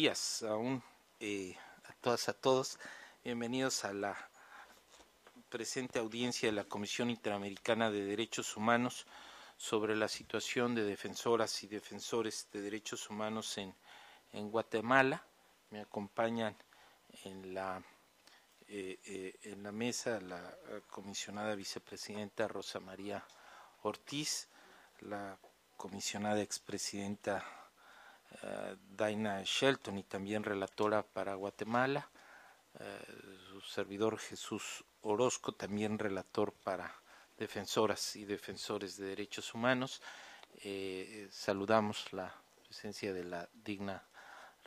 días aún eh, a todas, a todos. Bienvenidos a la presente audiencia de la Comisión Interamericana de Derechos Humanos sobre la situación de defensoras y defensores de derechos humanos en, Guatemala. Me acompañan en la, eh, eh, en la mesa la comisionada vicepresidenta Rosa María Ortiz, la comisionada expresidenta eh, Daina Shelton y también relatora para Guatemala, eh, su servidor Jesús Orozco, también relator para defensoras y defensores de derechos humanos. Eh, saludamos la presencia de la digna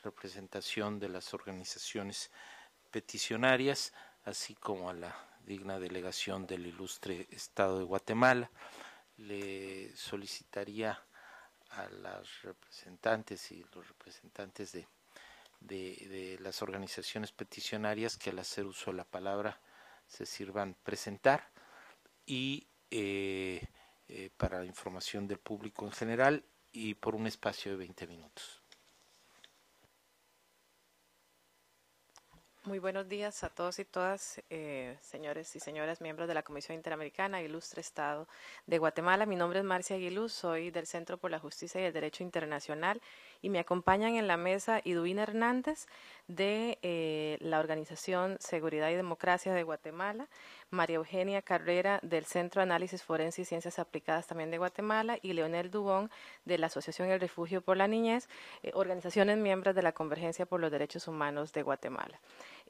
representación de las organizaciones peticionarias, así como a la digna delegación del ilustre Estado de Guatemala. Le solicitaría a las representantes y los representantes de, de, las organizaciones peticionarias que al hacer uso de la palabra se sirvan presentar y eh, eh, para la información del público en general y por un espacio de 20 minutos. Muy buenos días a todos y todas, eh, señores y señoras miembros de la Comisión Interamericana, e Ilustre Estado de Guatemala. Mi nombre es Marcia Aguiluz, soy del Centro por la Justicia y el Derecho Internacional y me acompañan en la mesa Iduina Hernández de eh, la Organización Seguridad y Democracia de Guatemala, María Eugenia Carrera del Centro de Análisis Forense y Ciencias Aplicadas también de Guatemala y Leonel Dubón de la Asociación El Refugio por la Niñez, eh, organizaciones miembros de la Convergencia por los Derechos Humanos de Guatemala.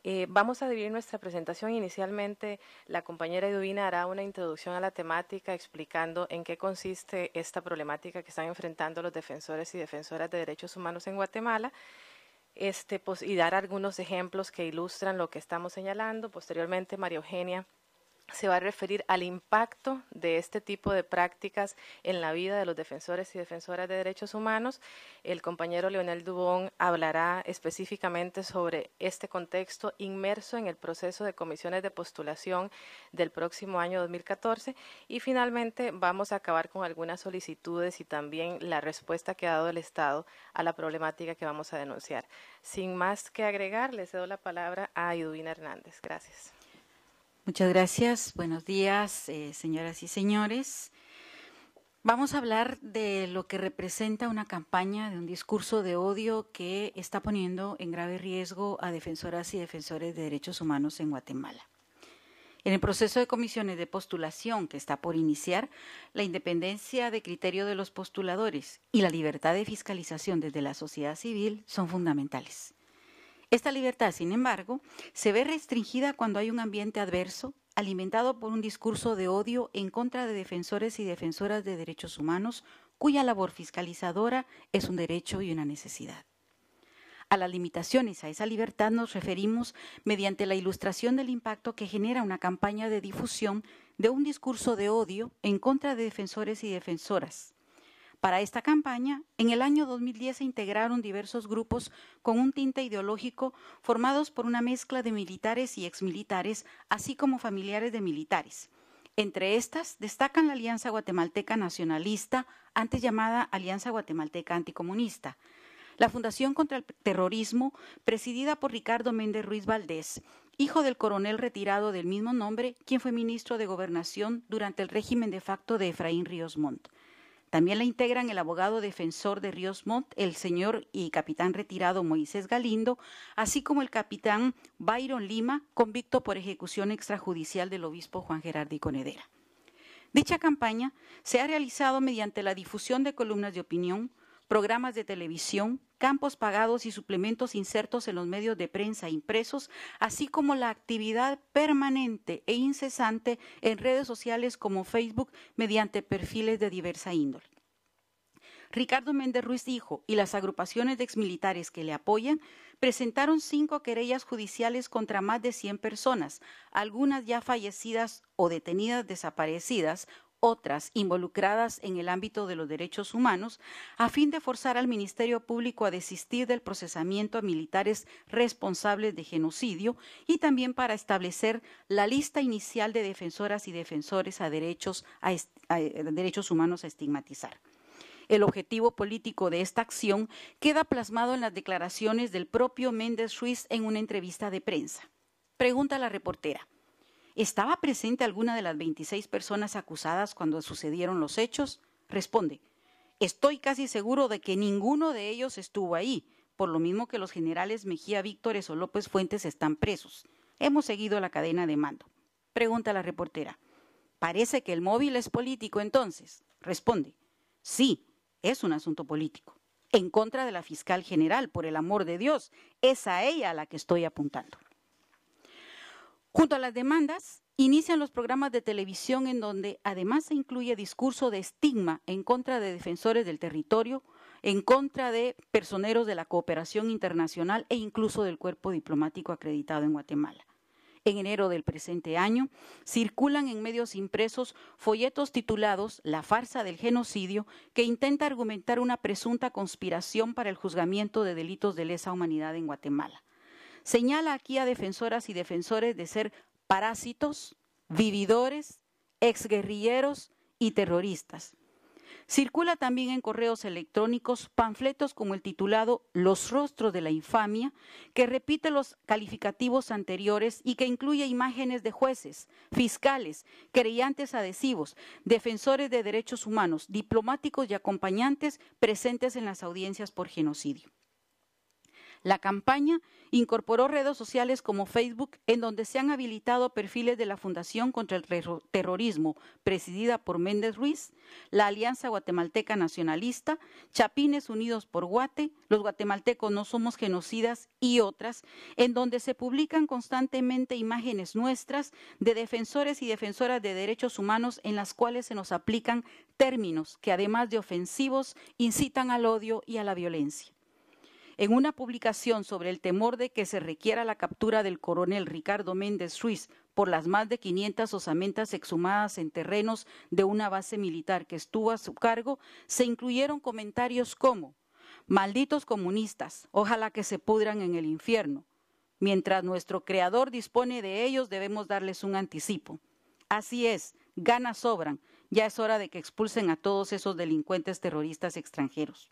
Eh, vamos a dividir nuestra presentación. Inicialmente, la compañera Edubina hará una introducción a la temática explicando en qué consiste esta problemática que están enfrentando los defensores y defensoras de derechos humanos en Guatemala. Este, pues, y dar algunos ejemplos que ilustran lo que estamos señalando. Posteriormente, María Eugenia se va a referir al impacto de este tipo de prácticas en la vida de los defensores y defensoras de derechos humanos. El compañero Leonel Dubón hablará específicamente sobre este contexto inmerso en el proceso de comisiones de postulación del próximo año 2014 y finalmente vamos a acabar con algunas solicitudes y también la respuesta que ha dado el Estado a la problemática que vamos a denunciar. Sin más que agregar, le cedo la palabra a Iduina Hernández. Gracias. Muchas gracias. Buenos días, eh, señoras y señores. Vamos a hablar de lo que representa una campaña de un discurso de odio que está poniendo en grave riesgo a defensoras y defensores de derechos humanos en Guatemala. En el proceso de comisiones de postulación que está por iniciar, la independencia de criterio de los postuladores y la libertad de fiscalización desde la sociedad civil son fundamentales. Esta libertad, sin embargo, se ve restringida cuando hay un ambiente adverso, alimentado por un discurso de odio en contra de defensores y defensoras de derechos humanos, cuya labor fiscalizadora es un derecho y una necesidad. A las limitaciones a esa libertad nos referimos mediante la ilustración del impacto que genera una campaña de difusión de un discurso de odio en contra de defensores y defensoras, para esta campaña, en el año 2010 se integraron diversos grupos con un tinte ideológico formados por una mezcla de militares y exmilitares, así como familiares de militares. Entre estas destacan la Alianza Guatemalteca Nacionalista, antes llamada Alianza Guatemalteca Anticomunista, la Fundación contra el Terrorismo, presidida por Ricardo Méndez Ruiz Valdés, hijo del coronel retirado del mismo nombre, quien fue ministro de Gobernación durante el régimen de facto de Efraín Ríos Montt también la integran el abogado defensor de Ríos Montt, el señor y capitán retirado Moisés Galindo, así como el capitán Byron Lima, convicto por ejecución extrajudicial del obispo Juan Gerardi Conedera. Dicha campaña se ha realizado mediante la difusión de columnas de opinión, programas de televisión, campos pagados y suplementos insertos en los medios de prensa impresos, así como la actividad permanente e incesante en redes sociales como Facebook mediante perfiles de diversa índole. Ricardo Méndez Ruiz dijo, y las agrupaciones de exmilitares que le apoyan presentaron cinco querellas judiciales contra más de 100 personas, algunas ya fallecidas o detenidas desaparecidas, otras involucradas en el ámbito de los derechos humanos, a fin de forzar al Ministerio Público a desistir del procesamiento a militares responsables de genocidio y también para establecer la lista inicial de defensoras y defensores a derechos, eh, humanos a estigmatizar. El objetivo político de esta acción queda plasmado en las declaraciones del propio Méndez Ruiz en una entrevista de prensa. Pregunta la reportera, ¿Estaba presente alguna de las 26 personas acusadas cuando sucedieron los hechos? Responde, estoy casi seguro de que ninguno de ellos estuvo ahí, por lo mismo que los generales Mejía Víctores o López Fuentes están presos. Hemos seguido la cadena de mando. Pregunta la reportera, ¿parece que el móvil es político entonces? Responde, sí, es un asunto político. En contra de la fiscal general, por el amor de Dios, es a ella a la que estoy apuntando. Junto a las demandas, inician los programas de televisión en donde además se incluye discurso de estigma en contra de defensores del territorio, en contra de personeros de la cooperación internacional e incluso del cuerpo diplomático acreditado en Guatemala. En enero del presente año, circulan en medios impresos folletos titulados La farsa del genocidio, que intenta argumentar una presunta conspiración para el juzgamiento de delitos de lesa humanidad en Guatemala señala aquí a defensoras y defensores de ser parásitos, vividores, exguerrilleros y terroristas. Circula también en correos electrónicos panfletos como el titulado Los rostros de la infamia, que repite los calificativos anteriores y que incluye imágenes de jueces, fiscales, creyentes adhesivos, defensores de derechos humanos, diplomáticos y acompañantes presentes en las audiencias por genocidio. La campaña incorporó redes sociales como Facebook, en donde se han habilitado perfiles de la Fundación contra el Terrorismo, presidida por Méndez Ruiz, la Alianza Guatemalteca Nacionalista, Chapines Unidos por Guate, Los Guatemaltecos No Somos Genocidas y otras, en donde se publican constantemente imágenes nuestras de defensores y defensoras de derechos humanos en las cuales se nos aplican términos que además de ofensivos incitan al odio y a la violencia. En una publicación sobre el temor de que se requiera la captura del coronel Ricardo Méndez Ruiz por las más de 500 osamentas exhumadas en terrenos de una base militar que estuvo a su cargo, se incluyeron comentarios como, malditos comunistas, ojalá que se pudran en el infierno. Mientras nuestro Creador dispone de ellos, debemos darles un anticipo. Así es, ganas sobran. Ya es hora de que expulsen a todos esos delincuentes terroristas extranjeros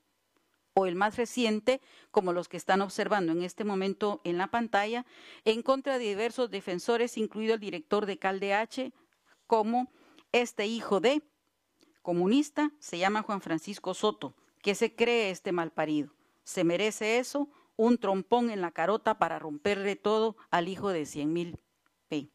o el más reciente, como los que están observando en este momento en la pantalla, en contra de diversos defensores, incluido el director de Caldeh, como este hijo de comunista, se llama Juan Francisco Soto, que se cree este malparido. ¿Se merece eso? Un trompón en la carota para romperle todo al hijo de cien mil P.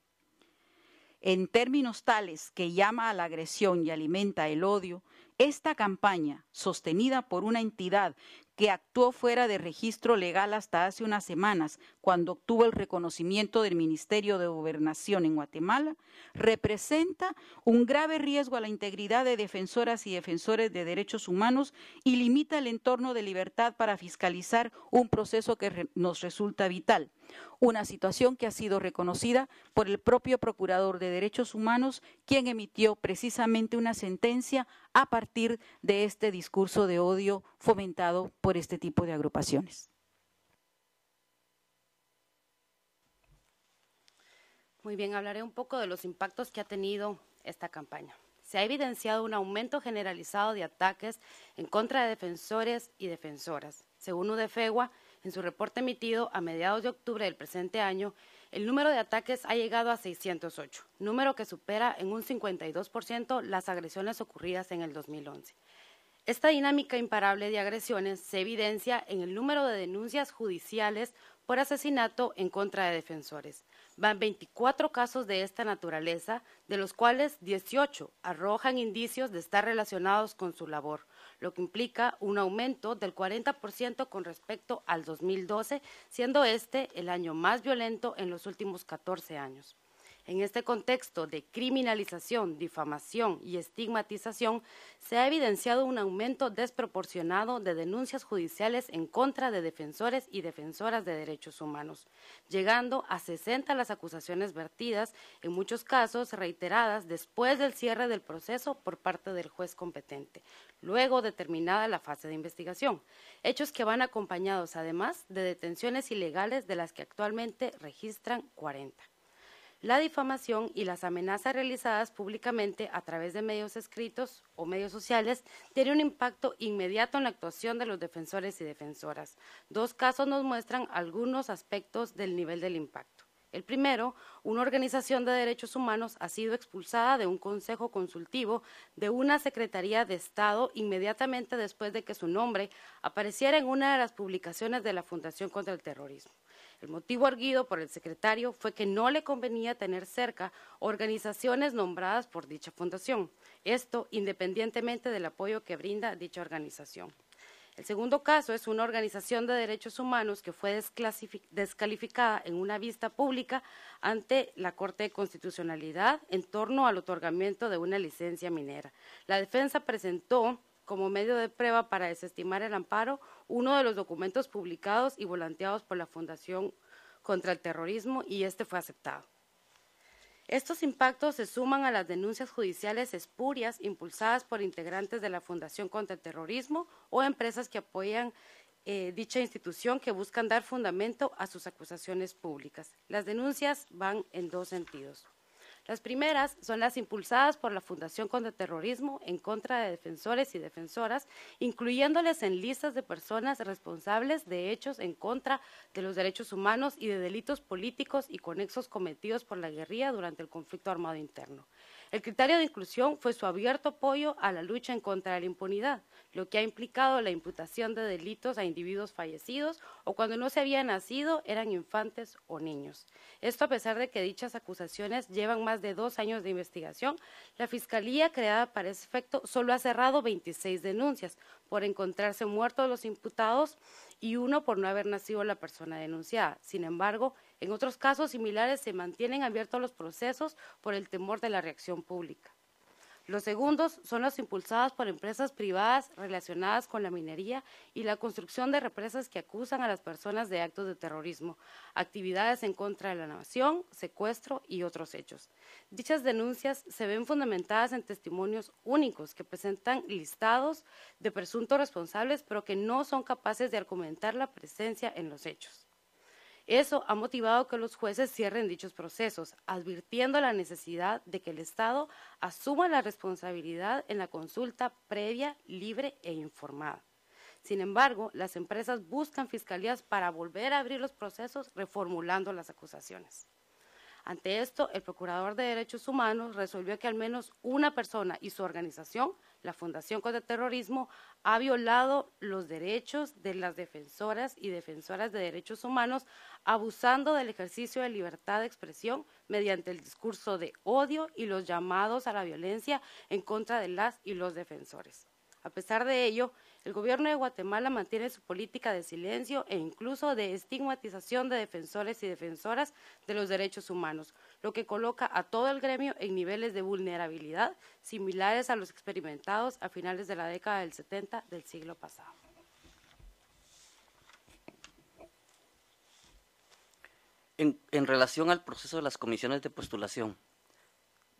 En términos tales que llama a la agresión y alimenta el odio, esta campaña, sostenida por una entidad que actuó fuera de registro legal hasta hace unas semanas, cuando obtuvo el reconocimiento del Ministerio de Gobernación en Guatemala, representa un grave riesgo a la integridad de defensoras y defensores de derechos humanos y limita el entorno de libertad para fiscalizar un proceso que nos resulta vital una situación que ha sido reconocida por el propio Procurador de Derechos Humanos, quien emitió precisamente una sentencia a partir de este discurso de odio fomentado por este tipo de agrupaciones. Muy bien, hablaré un poco de los impactos que ha tenido esta campaña. Se ha evidenciado un aumento generalizado de ataques en contra de defensores y defensoras. Según UDFEGUA, en su reporte emitido a mediados de octubre del presente año, el número de ataques ha llegado a 608, número que supera en un 52% las agresiones ocurridas en el 2011. Esta dinámica imparable de agresiones se evidencia en el número de denuncias judiciales por asesinato en contra de defensores. Van 24 casos de esta naturaleza, de los cuales 18 arrojan indicios de estar relacionados con su labor lo que implica un aumento del 40% con respecto al 2012, siendo este el año más violento en los últimos 14 años. En este contexto de criminalización, difamación y estigmatización, se ha evidenciado un aumento desproporcionado de denuncias judiciales en contra de defensores y defensoras de derechos humanos, llegando a 60 las acusaciones vertidas, en muchos casos reiteradas después del cierre del proceso por parte del juez competente, luego determinada la fase de investigación, hechos que van acompañados además de detenciones ilegales de las que actualmente registran 40 la difamación y las amenazas realizadas públicamente a través de medios escritos o medios sociales tienen un impacto inmediato en la actuación de los defensores y defensoras. Dos casos nos muestran algunos aspectos del nivel del impacto. El primero, una organización de derechos humanos ha sido expulsada de un consejo consultivo de una Secretaría de Estado inmediatamente después de que su nombre apareciera en una de las publicaciones de la Fundación contra el Terrorismo. El motivo arguido por el secretario fue que no le convenía tener cerca organizaciones nombradas por dicha fundación, esto independientemente del apoyo que brinda dicha organización. El segundo caso es una organización de derechos humanos que fue descalificada en una vista pública ante la Corte de Constitucionalidad en torno al otorgamiento de una licencia minera. La defensa presentó como medio de prueba para desestimar el amparo uno de los documentos publicados y volanteados por la Fundación contra el Terrorismo y este fue aceptado. Estos impactos se suman a las denuncias judiciales espurias impulsadas por integrantes de la Fundación contra el Terrorismo o empresas que apoyan eh, dicha institución que buscan dar fundamento a sus acusaciones públicas. Las denuncias van en dos sentidos. Las primeras son las impulsadas por la Fundación contra Terrorismo en contra de defensores y defensoras, incluyéndoles en listas de personas responsables de hechos en contra de los derechos humanos y de delitos políticos y conexos cometidos por la guerrilla durante el conflicto armado interno. El criterio de inclusión fue su abierto apoyo a la lucha en contra de la impunidad, lo que ha implicado la imputación de delitos a individuos fallecidos o cuando no se había nacido eran infantes o niños. Esto a pesar de que dichas acusaciones llevan más de dos años de investigación, la Fiscalía creada para ese efecto solo ha cerrado 26 denuncias por encontrarse muertos los imputados y uno por no haber nacido la persona denunciada. Sin embargo, en otros casos similares se mantienen abiertos los procesos por el temor de la reacción pública. Los segundos son los impulsados por empresas privadas relacionadas con la minería y la construcción de represas que acusan a las personas de actos de terrorismo, actividades en contra de la nación, secuestro y otros hechos. Dichas denuncias se ven fundamentadas en testimonios únicos que presentan listados de presuntos responsables, pero que no son capaces de argumentar la presencia en los hechos. Eso ha motivado que los jueces cierren dichos procesos, advirtiendo la necesidad de que el Estado asuma la responsabilidad en la consulta previa, libre e informada. Sin embargo, las empresas buscan fiscalías para volver a abrir los procesos reformulando las acusaciones. Ante esto, el Procurador de Derechos Humanos resolvió que al menos una persona y su organización la Fundación contra el Terrorismo ha violado los derechos de las defensoras y defensoras de derechos humanos, abusando del ejercicio de libertad de expresión mediante el discurso de odio y los llamados a la violencia en contra de las y los defensores. A pesar de ello, el gobierno de Guatemala mantiene su política de silencio e incluso de estigmatización de defensores y defensoras de los derechos humanos, lo que coloca a todo el gremio en niveles de vulnerabilidad similares a los experimentados a finales de la década del 70 del siglo pasado. En, relación al proceso de las comisiones de postulación,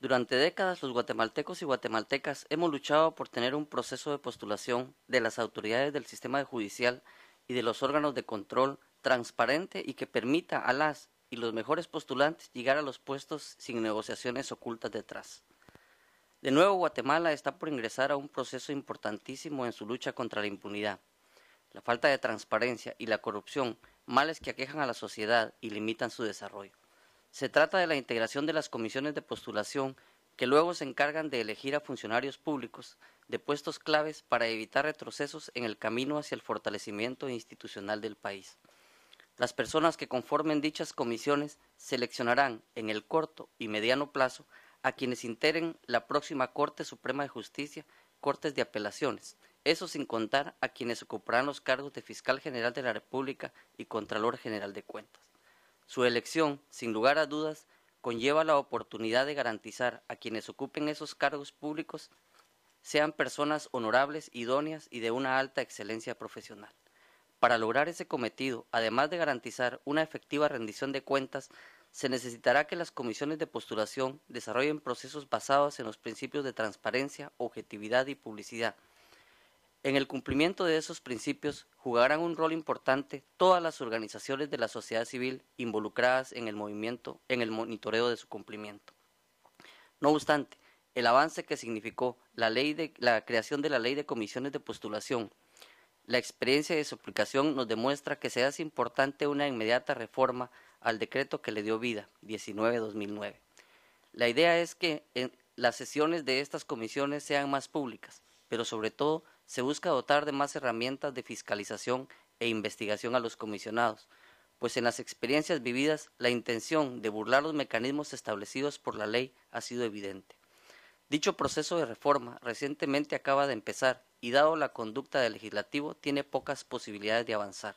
durante décadas los guatemaltecos y guatemaltecas hemos luchado por tener un proceso de postulación de las autoridades del sistema judicial y de los órganos de control transparente y que permita a las y los mejores postulantes llegar a los puestos sin negociaciones ocultas detrás. De nuevo, Guatemala está por ingresar a un proceso importantísimo en su lucha contra la impunidad. La falta de transparencia y la corrupción, males que aquejan a la sociedad y limitan su desarrollo. Se trata de la integración de las comisiones de postulación que luego se encargan de elegir a funcionarios públicos de puestos claves para evitar retrocesos en el camino hacia el fortalecimiento institucional del país. Las personas que conformen dichas comisiones seleccionarán en el corto y mediano plazo a quienes integren la próxima Corte Suprema de Justicia, Cortes de Apelaciones, eso sin contar a quienes ocuparán los cargos de Fiscal General de la República y Contralor General de Cuentas. Su elección, sin lugar a dudas, conlleva la oportunidad de garantizar a quienes ocupen esos cargos públicos sean personas honorables, idóneas y de una alta excelencia profesional. Para lograr ese cometido, además de garantizar una efectiva rendición de cuentas, se necesitará que las comisiones de postulación desarrollen procesos basados en los principios de transparencia, objetividad y publicidad, en el cumplimiento de esos principios jugarán un rol importante todas las organizaciones de la sociedad civil involucradas en el movimiento, en el monitoreo de su cumplimiento. No obstante, el avance que significó la, ley de, la creación de la ley de comisiones de postulación, la experiencia de su aplicación nos demuestra que se hace importante una inmediata reforma al decreto que le dio vida, 19-2009. La idea es que las sesiones de estas comisiones sean más públicas, pero sobre todo se busca dotar de más herramientas de fiscalización e investigación a los comisionados, pues en las experiencias vividas la intención de burlar los mecanismos establecidos por la ley ha sido evidente. Dicho proceso de reforma recientemente acaba de empezar y dado la conducta del legislativo tiene pocas posibilidades de avanzar.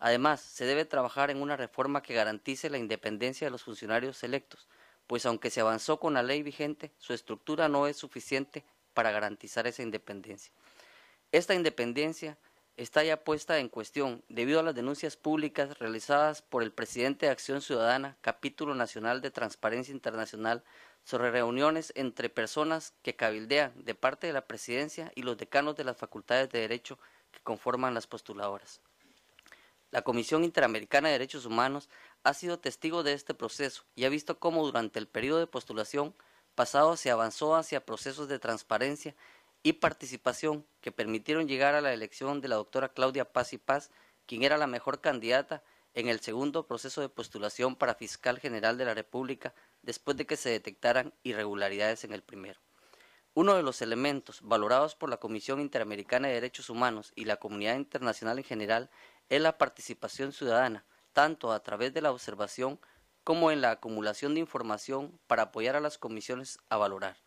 Además, se debe trabajar en una reforma que garantice la independencia de los funcionarios electos, pues aunque se avanzó con la ley vigente, su estructura no es suficiente para garantizar esa independencia. Esta independencia está ya puesta en cuestión debido a las denuncias públicas realizadas por el presidente de Acción Ciudadana, capítulo nacional de Transparencia Internacional, sobre reuniones entre personas que cabildean de parte de la presidencia y los decanos de las facultades de derecho que conforman las postuladoras. La Comisión Interamericana de Derechos Humanos ha sido testigo de este proceso y ha visto cómo durante el periodo de postulación pasado se avanzó hacia procesos de transparencia y participación que permitieron llegar a la elección de la doctora Claudia Paz y Paz, quien era la mejor candidata en el segundo proceso de postulación para fiscal general de la República después de que se detectaran irregularidades en el primero. Uno de los elementos valorados por la Comisión Interamericana de Derechos Humanos y la comunidad internacional en general es la participación ciudadana, tanto a través de la observación como en la acumulación de información para apoyar a las comisiones a valorar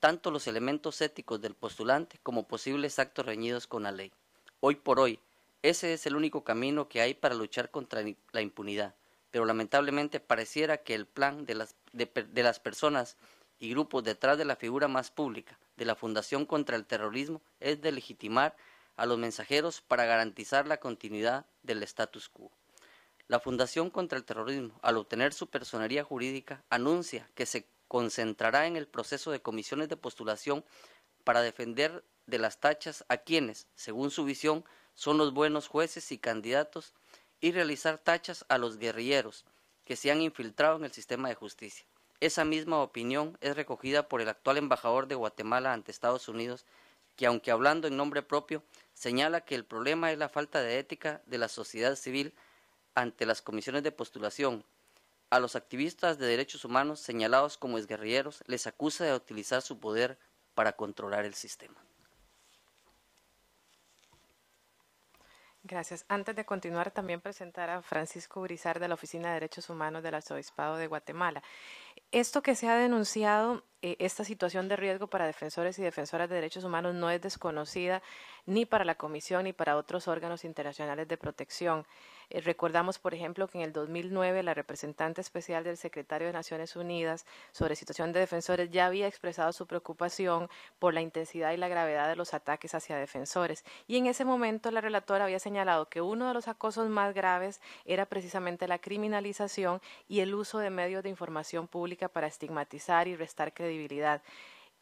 tanto los elementos éticos del postulante como posibles actos reñidos con la ley. Hoy por hoy, ese es el único camino que hay para luchar contra la impunidad, pero lamentablemente pareciera que el plan de las, de, las personas y grupos detrás de la figura más pública de la Fundación contra el Terrorismo es de legitimar a los mensajeros para garantizar la continuidad del status quo. La Fundación contra el Terrorismo, al obtener su personería jurídica, anuncia que se concentrará en el proceso de comisiones de postulación para defender de las tachas a quienes, según su visión, son los buenos jueces y candidatos y realizar tachas a los guerrilleros que se han infiltrado en el sistema de justicia. Esa misma opinión es recogida por el actual embajador de Guatemala ante Estados Unidos, que aunque hablando en nombre propio, señala que el problema es la falta de ética de la sociedad civil ante las comisiones de postulación a los activistas de derechos humanos señalados como exguerrilleros les acusa de utilizar su poder para controlar el sistema. Gracias. Antes de continuar, también presentar a Francisco Urizar de la Oficina de Derechos Humanos del Arzobispado de Guatemala. Esto que se ha denunciado, eh, esta situación de riesgo para defensores y defensoras de derechos humanos no es desconocida ni para la Comisión ni para otros órganos internacionales de protección. Eh, recordamos, por ejemplo, que en el 2009 la representante especial del secretario de Naciones Unidas sobre situación de defensores ya había expresado su preocupación por la intensidad y la gravedad de los ataques hacia defensores. Y en ese momento la relatora había señalado que uno de los acosos más graves era precisamente la criminalización y el uso de medios de información pública para estigmatizar y restar credibilidad.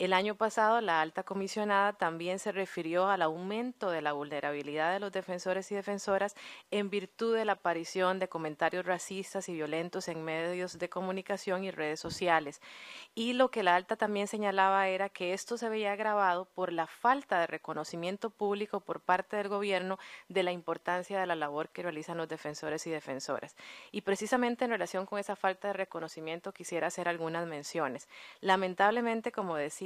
El año pasado, la alta comisionada también se refirió al aumento de la vulnerabilidad de los defensores y defensoras en virtud de la aparición de comentarios racistas y violentos en medios de comunicación y redes sociales. Y lo que la alta también señalaba era que esto se veía agravado por la falta de reconocimiento público por parte del gobierno de la importancia de la labor que realizan los defensores y defensoras. Y precisamente en relación con esa falta de reconocimiento quisiera hacer algunas menciones. Lamentablemente, como decía,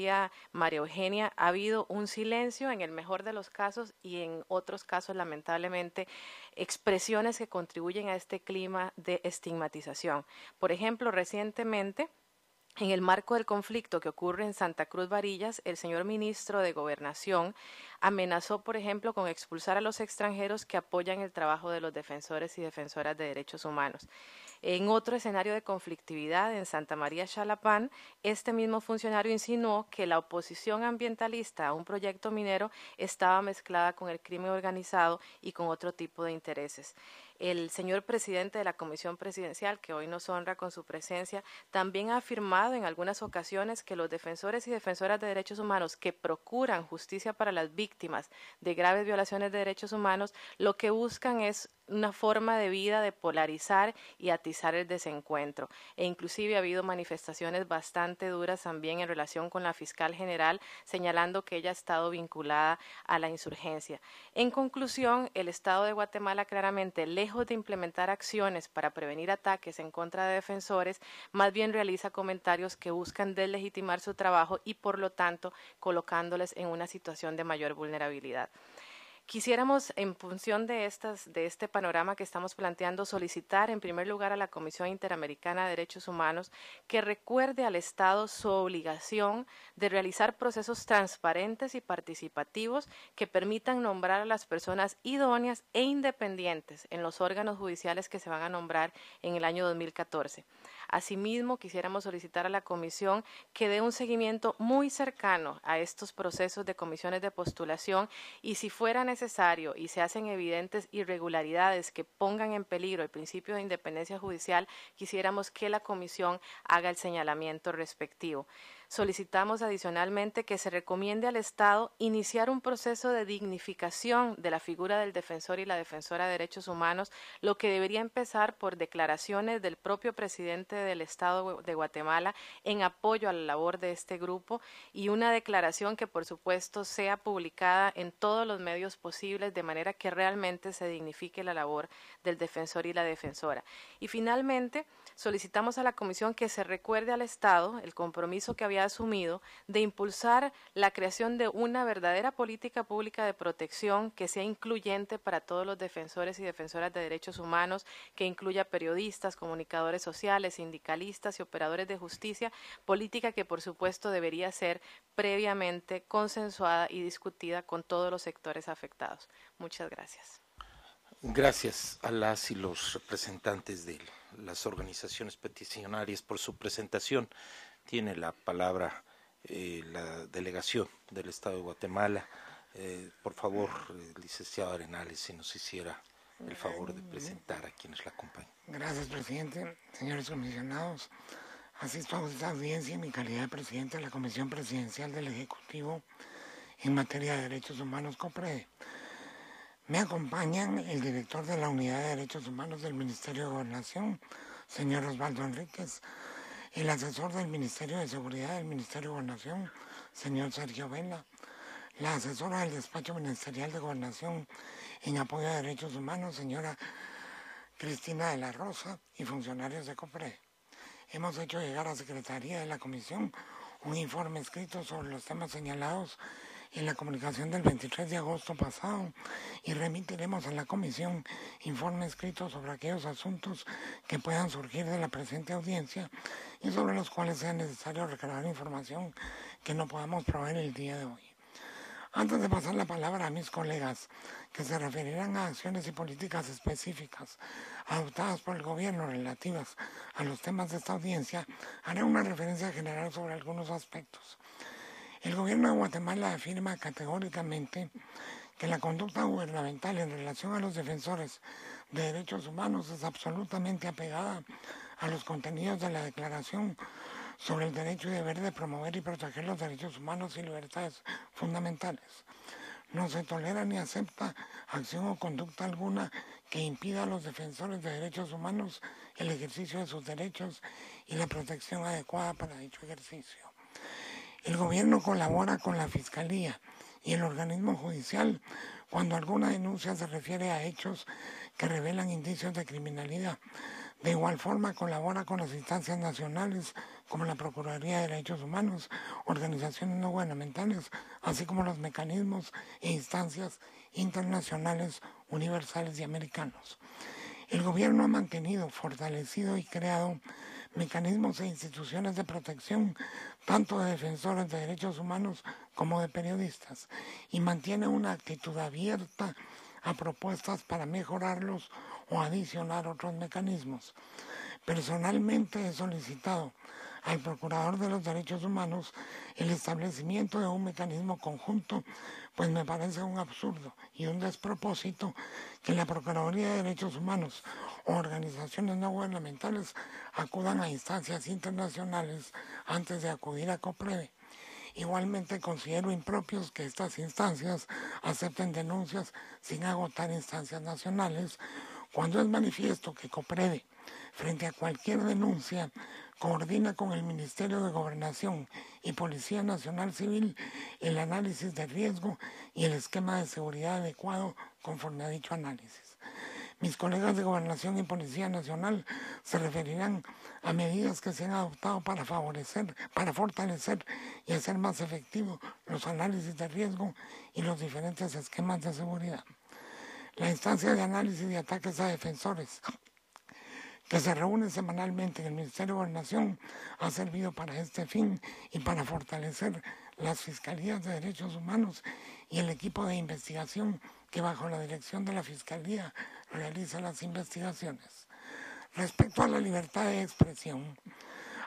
María Eugenia, ha habido un silencio en el mejor de los casos y en otros casos, lamentablemente, expresiones que contribuyen a este clima de estigmatización. Por ejemplo, recientemente en el marco del conflicto que ocurre en Santa Cruz Varillas, el señor ministro de Gobernación amenazó, por ejemplo, con expulsar a los extranjeros que apoyan el trabajo de los defensores y defensoras de derechos humanos. En otro escenario de conflictividad, en Santa María Chalapán, este mismo funcionario insinuó que la oposición ambientalista a un proyecto minero estaba mezclada con el crimen organizado y con otro tipo de intereses. El señor presidente de la Comisión Presidencial, que hoy nos honra con su presencia, también ha afirmado en algunas ocasiones que los defensores y defensoras de derechos humanos que procuran justicia para las víctimas de graves violaciones de derechos humanos, lo que buscan es una forma de vida de polarizar y atizar el desencuentro. E inclusive ha habido manifestaciones bastante duras también en relación con la fiscal general, señalando que ella ha estado vinculada a la insurgencia. En conclusión, el Estado de Guatemala claramente, lejos de implementar acciones para prevenir ataques en contra de defensores, más bien realiza comentarios que buscan deslegitimar su trabajo y, por lo tanto, colocándoles en una situación de mayor vulnerabilidad. Quisiéramos, en función de, este panorama que estamos planteando, solicitar en primer lugar a la Comisión Interamericana de Derechos Humanos que recuerde al Estado su obligación de realizar procesos transparentes y participativos que permitan nombrar a las personas idóneas e independientes en los órganos judiciales que se van a nombrar en el año 2014. Asimismo, quisiéramos solicitar a la comisión que dé un seguimiento muy cercano a estos procesos de comisiones de postulación y si fuera necesario y se hacen evidentes irregularidades que pongan en peligro el principio de independencia judicial, quisiéramos que la comisión haga el señalamiento respectivo. Solicitamos adicionalmente que se recomiende al Estado iniciar un proceso de dignificación de la figura del defensor y la defensora de derechos humanos, lo que debería empezar por declaraciones del propio presidente del Estado de Guatemala en apoyo a la labor de este grupo y una declaración que por supuesto sea publicada en todos los medios posibles de manera que realmente se dignifique la labor del defensor y la defensora. Y finalmente, solicitamos a la Comisión que se recuerde al Estado el compromiso que había ha asumido de impulsar la creación de una verdadera política pública de protección que sea incluyente para todos los defensores y defensoras de derechos humanos, que incluya periodistas, comunicadores sociales, sindicalistas y operadores de justicia, política que por supuesto debería ser previamente consensuada y discutida con todos los sectores afectados. Muchas gracias. Gracias a las y los representantes de las organizaciones peticionarias por su presentación tiene la palabra eh, la delegación del Estado de Guatemala. Eh, por favor, eh, licenciado Arenales, si nos hiciera el favor de presentar a quienes la acompañan. Gracias, presidente. Señores comisionados, asisto a esta audiencia en mi calidad de presidente de la Comisión Presidencial del Ejecutivo en materia de derechos humanos, COPREDE. Me acompañan el director de la Unidad de Derechos Humanos del Ministerio de Gobernación, señor Osvaldo Enríquez, el asesor del Ministerio de Seguridad del Ministerio de Gobernación, señor Sergio Vela, la asesora del despacho ministerial de Gobernación en apoyo a derechos humanos, señora Cristina de la Rosa, y funcionarios de COPRE. Hemos hecho llegar a Secretaría de la Comisión un informe escrito sobre los temas señalados en la comunicación del 23 de agosto pasado y remitiremos a la comisión informe escrito sobre aquellos asuntos que puedan surgir de la presente audiencia y sobre los cuales sea necesario recabar información que no podamos proveer el día de hoy. Antes de pasar la palabra a mis colegas, que se referirán a acciones y políticas específicas adoptadas por el gobierno relativas a los temas de esta audiencia, haré una referencia general sobre algunos aspectos. El gobierno de Guatemala afirma categóricamente que la conducta gubernamental en relación a los defensores de derechos humanos es absolutamente apegada a los contenidos de la Declaración sobre el derecho y deber de promover y proteger los derechos humanos y libertades fundamentales. No se tolera ni acepta acción o conducta alguna que impida a los defensores de derechos humanos el ejercicio de sus derechos y la protección adecuada para dicho ejercicio. El gobierno colabora con la Fiscalía y el organismo judicial cuando alguna denuncia se refiere a hechos que revelan indicios de criminalidad. De igual forma, colabora con las instancias nacionales como la Procuraduría de Derechos Humanos, organizaciones no gubernamentales, así como los mecanismos e instancias internacionales, universales y americanos. El gobierno ha mantenido, fortalecido y creado mecanismos e instituciones de protección tanto de defensores de derechos humanos como de periodistas, y mantiene una actitud abierta a propuestas para mejorarlos o adicionar otros mecanismos. Personalmente he solicitado al procurador de los derechos humanos el establecimiento de un mecanismo conjunto, pues me parece un absurdo y un despropósito que la Procuraduría de Derechos Humanos o organizaciones no gubernamentales acudan a instancias internacionales antes de acudir a COPREVE. Igualmente considero impropios que estas instancias acepten denuncias sin agotar instancias nacionales, cuando es manifiesto que COPREVE, frente a cualquier denuncia, coordina con el Ministerio de Gobernación y Policía Nacional Civil el análisis de riesgo y el esquema de seguridad adecuado conforme a dicho análisis. Mis colegas de Gobernación y Policía Nacional se referirán a medidas que se han adoptado para favorecer, para fortalecer y hacer más efectivos los análisis de riesgo y los diferentes esquemas de seguridad. La instancia de análisis de ataques a defensores que se reúne semanalmente en el Ministerio de Gobernación ha servido para este fin y para fortalecer las Fiscalías de Derechos Humanos y el equipo de investigación que bajo la dirección de la Fiscalía realiza las investigaciones. Respecto a la libertad de expresión,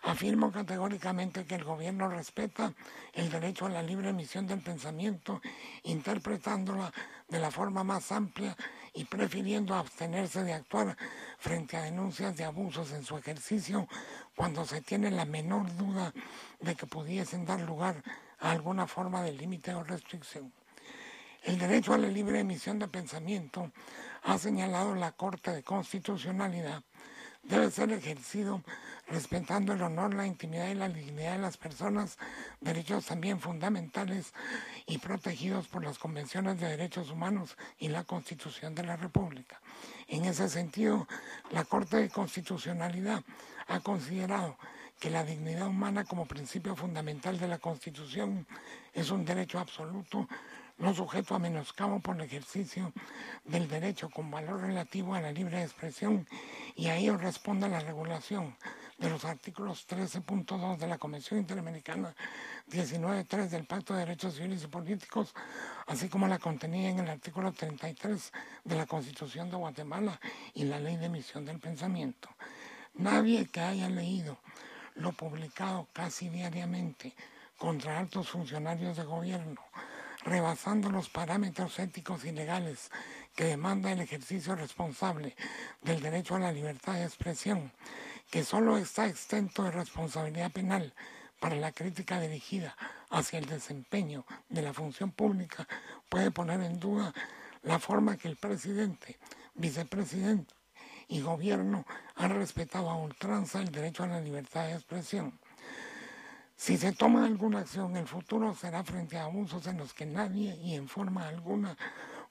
Afirmo categóricamente que el gobierno respeta el derecho a la libre emisión del pensamiento, interpretándola de la forma más amplia y prefiriendo abstenerse de actuar frente a denuncias de abusos en su ejercicio cuando se tiene la menor duda de que pudiesen dar lugar a alguna forma de límite o restricción. El derecho a la libre emisión de pensamiento ha señalado la Corte de Constitucionalidad debe ser ejercido respetando el honor, la intimidad y la dignidad de las personas, derechos también fundamentales y protegidos por las convenciones de derechos humanos y la Constitución de la República. En ese sentido, la Corte de Constitucionalidad ha considerado que la dignidad humana como principio fundamental de la Constitución es un derecho absoluto no sujeto a menoscabo por el ejercicio del derecho con valor relativo a la libre expresión y a ello responde la regulación de los artículos 13.2 de la Convención Interamericana 19.3 del Pacto de Derechos Civiles y Políticos, así como la contenida en el artículo 33 de la Constitución de Guatemala y la Ley de Emisión del Pensamiento. Nadie que haya leído lo publicado casi diariamente contra altos funcionarios de gobierno, rebasando los parámetros éticos y legales que demanda el ejercicio responsable del derecho a la libertad de expresión, que solo está exento de responsabilidad penal para la crítica dirigida hacia el desempeño de la función pública, puede poner en duda la forma que el presidente, vicepresidente y gobierno han respetado a ultranza el derecho a la libertad de expresión. Si se toma alguna acción, el futuro será frente a abusos en los que nadie y en forma alguna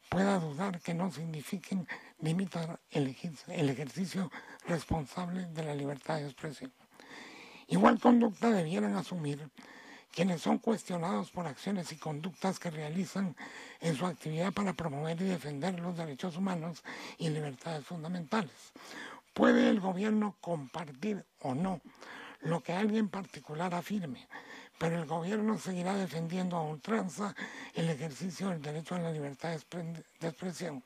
pueda dudar que no signifiquen limitar el, el ejercicio responsable de la libertad de expresión. Igual conducta debieran asumir quienes son cuestionados por acciones y conductas que realizan en su actividad para promover y defender los derechos humanos y libertades fundamentales. Puede el gobierno compartir o no lo que alguien particular afirme, pero el gobierno seguirá defendiendo a ultranza el ejercicio del derecho a la libertad de expresión,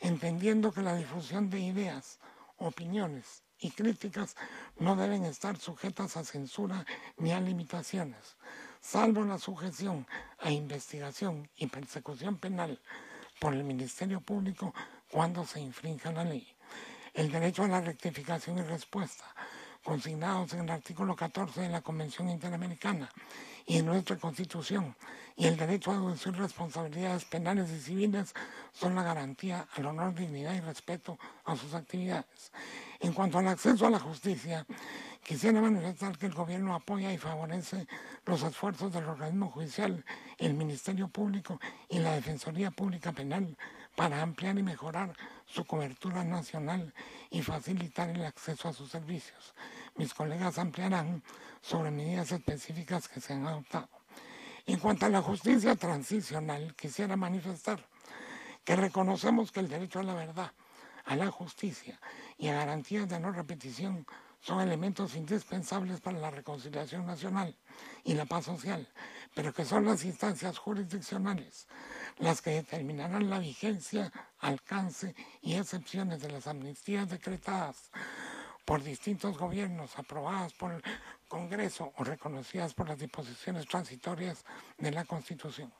entendiendo que la difusión de ideas, opiniones y críticas no deben estar sujetas a censura ni a limitaciones, salvo la sujeción a investigación y persecución penal por el Ministerio Público cuando se infrinja la ley. El derecho a la rectificación y respuesta consignados en el artículo 14 de la Convención Interamericana y en nuestra Constitución, y el derecho a deducir responsabilidades penales y civiles son la garantía al honor, dignidad y respeto a sus actividades. En cuanto al acceso a la justicia, quisiera manifestar que el gobierno apoya y favorece los esfuerzos del organismo judicial, el Ministerio Público y la Defensoría Pública Penal para ampliar y mejorar su cobertura nacional y facilitar el acceso a sus servicios. Mis colegas ampliarán sobre medidas específicas que se han adoptado. En cuanto a la justicia transicional, quisiera manifestar que reconocemos que el derecho a la verdad, a la justicia y a garantías de no repetición son elementos indispensables para la reconciliación nacional y la paz social, pero que son las instancias jurisdiccionales las que determinarán la vigencia, alcance y excepciones de las amnistías decretadas por distintos gobiernos, aprobados por el Congreso o reconocidas por las disposiciones transitorias de la Constitución.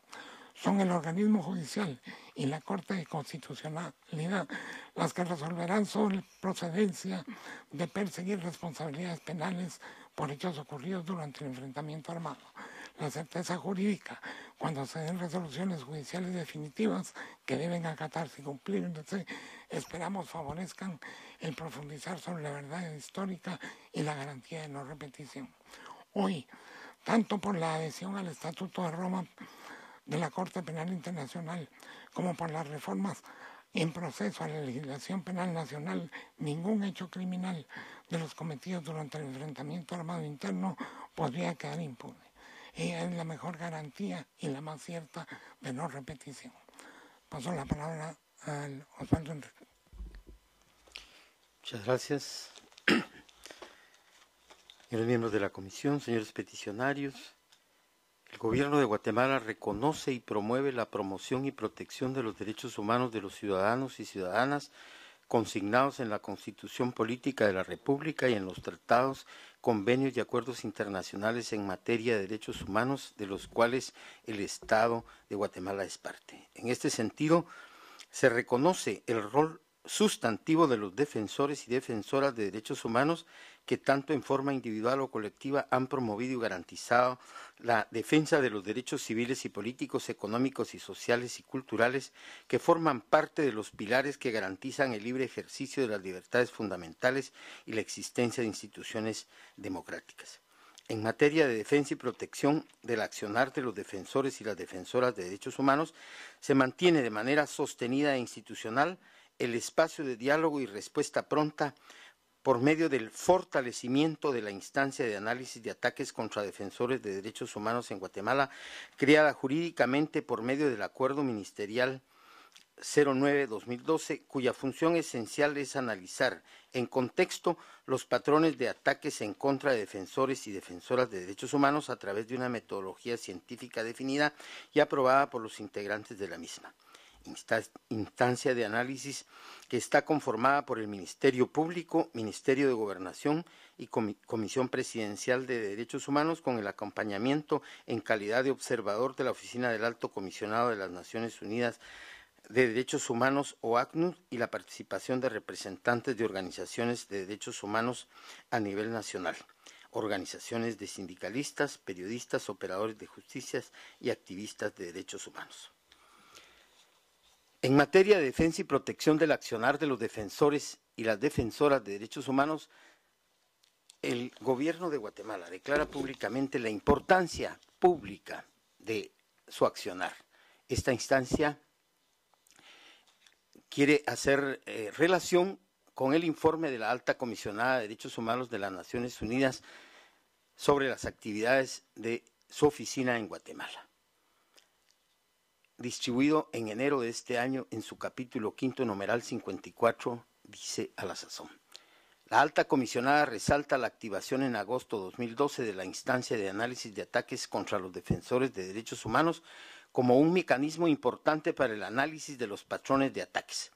Son el organismo judicial y la Corte de Constitucionalidad las que resolverán sobre procedencia de perseguir responsabilidades penales por hechos ocurridos durante el enfrentamiento armado. La certeza jurídica cuando se den resoluciones judiciales definitivas que deben acatarse y cumplirse, esperamos favorezcan el profundizar sobre la verdad histórica y la garantía de no repetición. Hoy, tanto por la adhesión al Estatuto de Roma de la Corte Penal Internacional como por las reformas en proceso a la legislación penal nacional, ningún hecho criminal de los cometidos durante el enfrentamiento armado interno podría quedar impune es la mejor garantía y la más cierta de no repetición. Paso la palabra al Osvaldo Enrique. Muchas gracias. Señores miembros de la comisión, señores peticionarios, el gobierno de Guatemala reconoce y promueve la promoción y protección de los derechos humanos de los ciudadanos y ciudadanas consignados en la Constitución Política de la República y en los tratados convenios y acuerdos internacionales en materia de derechos humanos, de los cuales el Estado de Guatemala es parte. En este sentido, se reconoce el rol sustantivo de los defensores y defensoras de derechos humanos que tanto en forma individual o colectiva han promovido y garantizado la defensa de los derechos civiles y políticos, económicos y sociales y culturales que forman parte de los pilares que garantizan el libre ejercicio de las libertades fundamentales y la existencia de instituciones democráticas. En materia de defensa y protección del accionar de los defensores y las defensoras de derechos humanos, se mantiene de manera sostenida e institucional el espacio de diálogo y respuesta pronta por medio del fortalecimiento de la instancia de análisis de ataques contra defensores de derechos humanos en Guatemala, creada jurídicamente por medio del acuerdo ministerial 09-2012, cuya función esencial es analizar en contexto los patrones de ataques en contra de defensores y defensoras de derechos humanos a través de una metodología científica definida y aprobada por los integrantes de la misma instancia de análisis que está conformada por el Ministerio Público, Ministerio de Gobernación y Comisión Presidencial de Derechos Humanos con el acompañamiento en calidad de observador de la Oficina del Alto Comisionado de las Naciones Unidas de Derechos Humanos o ACNUR y la participación de representantes de organizaciones de derechos humanos a nivel nacional organizaciones de sindicalistas, periodistas, operadores de justicia y activistas de derechos humanos. En materia de defensa y protección del accionar de los defensores y las defensoras de derechos humanos, el gobierno de Guatemala declara públicamente la importancia pública de su accionar. Esta instancia quiere hacer eh, relación con el informe de la alta comisionada de derechos humanos de las Naciones Unidas sobre las actividades de su oficina en Guatemala distribuido en enero de este año en su capítulo quinto, numeral 54, dice a la sazón. La alta comisionada resalta la activación en agosto 2012 de la instancia de análisis de ataques contra los defensores de derechos humanos como un mecanismo importante para el análisis de los patrones de ataques.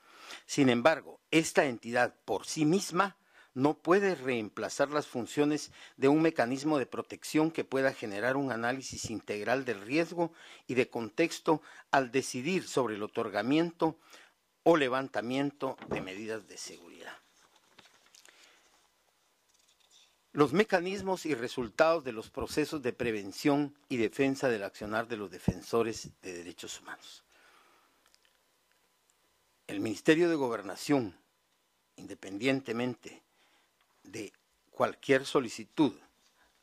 Sin embargo, esta entidad por sí misma no puede reemplazar las funciones de un mecanismo de protección que pueda generar un análisis integral del riesgo y de contexto al decidir sobre el otorgamiento o levantamiento de medidas de seguridad. Los mecanismos y resultados de los procesos de prevención y defensa del accionar de los defensores de derechos humanos. El Ministerio de Gobernación, independientemente de cualquier solicitud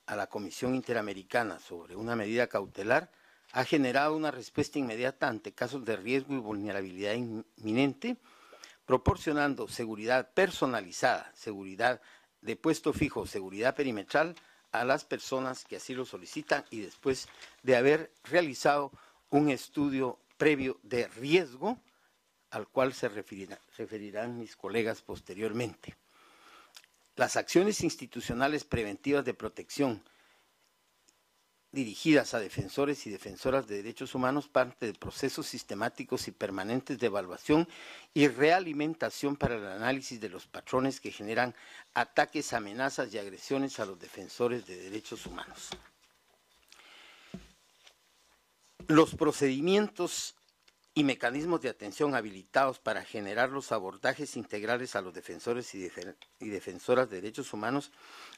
a la Comisión Interamericana sobre una medida cautelar ha generado una respuesta inmediata ante casos de riesgo y vulnerabilidad inminente, proporcionando seguridad personalizada, seguridad de puesto fijo, seguridad perimetral a las personas que así lo solicitan y después de haber realizado un estudio previo de riesgo al cual se referirán, referirán mis colegas posteriormente. Las acciones institucionales preventivas de protección dirigidas a defensores y defensoras de derechos humanos parte de procesos sistemáticos y permanentes de evaluación y realimentación para el análisis de los patrones que generan ataques, amenazas y agresiones a los defensores de derechos humanos. Los procedimientos y mecanismos de atención habilitados para generar los abordajes integrales a los defensores y, defensoras de derechos humanos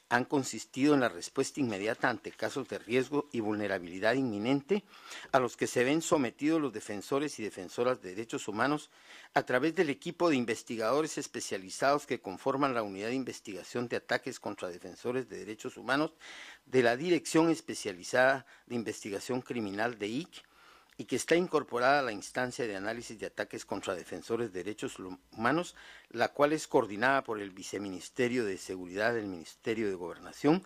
han consistido en la respuesta inmediata ante casos de riesgo y vulnerabilidad inminente a los que se ven sometidos los defensores y defensoras de derechos humanos a través del equipo de investigadores especializados que conforman la Unidad de Investigación de Ataques contra Defensores de Derechos Humanos de la Dirección Especializada de Investigación Criminal de IC y que está incorporada a la instancia de análisis de ataques contra defensores de derechos humanos, la cual es coordinada por el Viceministerio de Seguridad del Ministerio de Gobernación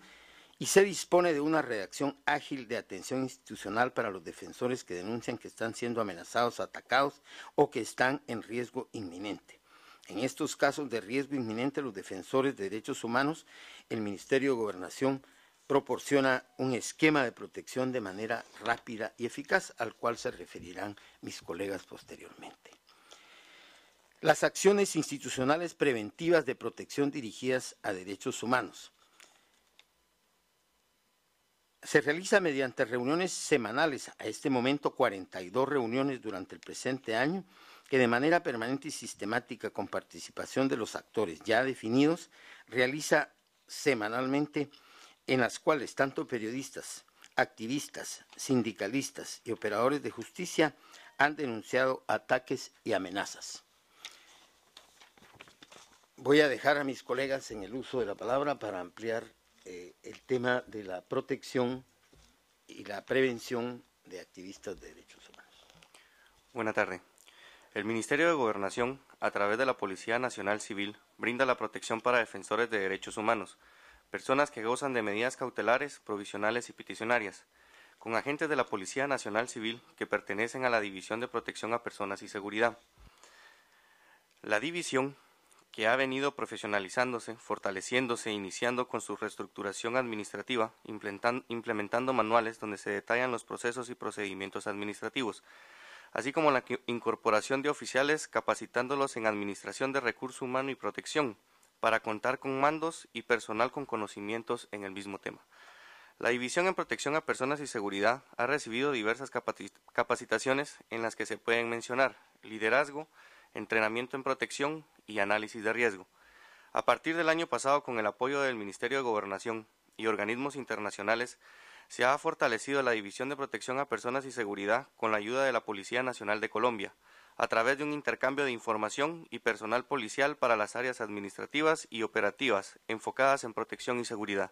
y se dispone de una redacción ágil de atención institucional para los defensores que denuncian que están siendo amenazados, atacados o que están en riesgo inminente. En estos casos de riesgo inminente, los defensores de derechos humanos, el Ministerio de Gobernación, proporciona un esquema de protección de manera rápida y eficaz, al cual se referirán mis colegas posteriormente. Las acciones institucionales preventivas de protección dirigidas a derechos humanos. Se realiza mediante reuniones semanales, a este momento 42 reuniones durante el presente año, que de manera permanente y sistemática con participación de los actores ya definidos, realiza semanalmente en las cuales tanto periodistas, activistas, sindicalistas y operadores de justicia han denunciado ataques y amenazas. Voy a dejar a mis colegas en el uso de la palabra para ampliar eh, el tema de la protección y la prevención de activistas de derechos humanos. Buenas tardes. El Ministerio de Gobernación, a través de la Policía Nacional Civil, brinda la protección para defensores de derechos humanos, personas que gozan de medidas cautelares, provisionales y peticionarias, con agentes de la Policía Nacional Civil que pertenecen a la División de Protección a Personas y Seguridad. La división, que ha venido profesionalizándose, fortaleciéndose e iniciando con su reestructuración administrativa, implementando manuales donde se detallan los procesos y procedimientos administrativos, así como la incorporación de oficiales capacitándolos en administración de recursos humanos y protección, para contar con mandos y personal con conocimientos en el mismo tema. La División en Protección a Personas y Seguridad ha recibido diversas capacitaciones en las que se pueden mencionar liderazgo, entrenamiento en protección y análisis de riesgo. A partir del año pasado, con el apoyo del Ministerio de Gobernación y organismos internacionales, se ha fortalecido la División de Protección a Personas y Seguridad con la ayuda de la Policía Nacional de Colombia, a través de un intercambio de información y personal policial para las áreas administrativas y operativas enfocadas en protección y seguridad.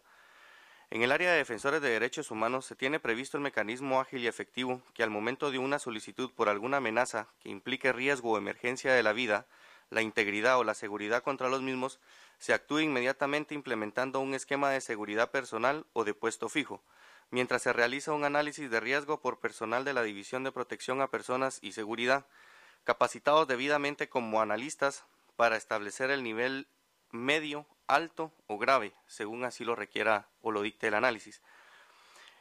En el área de defensores de derechos humanos se tiene previsto el mecanismo ágil y efectivo que al momento de una solicitud por alguna amenaza que implique riesgo o emergencia de la vida, la integridad o la seguridad contra los mismos, se actúe inmediatamente implementando un esquema de seguridad personal o de puesto fijo, mientras se realiza un análisis de riesgo por personal de la División de Protección a Personas y Seguridad, capacitados debidamente como analistas para establecer el nivel medio, alto o grave, según así lo requiera o lo dicte el análisis.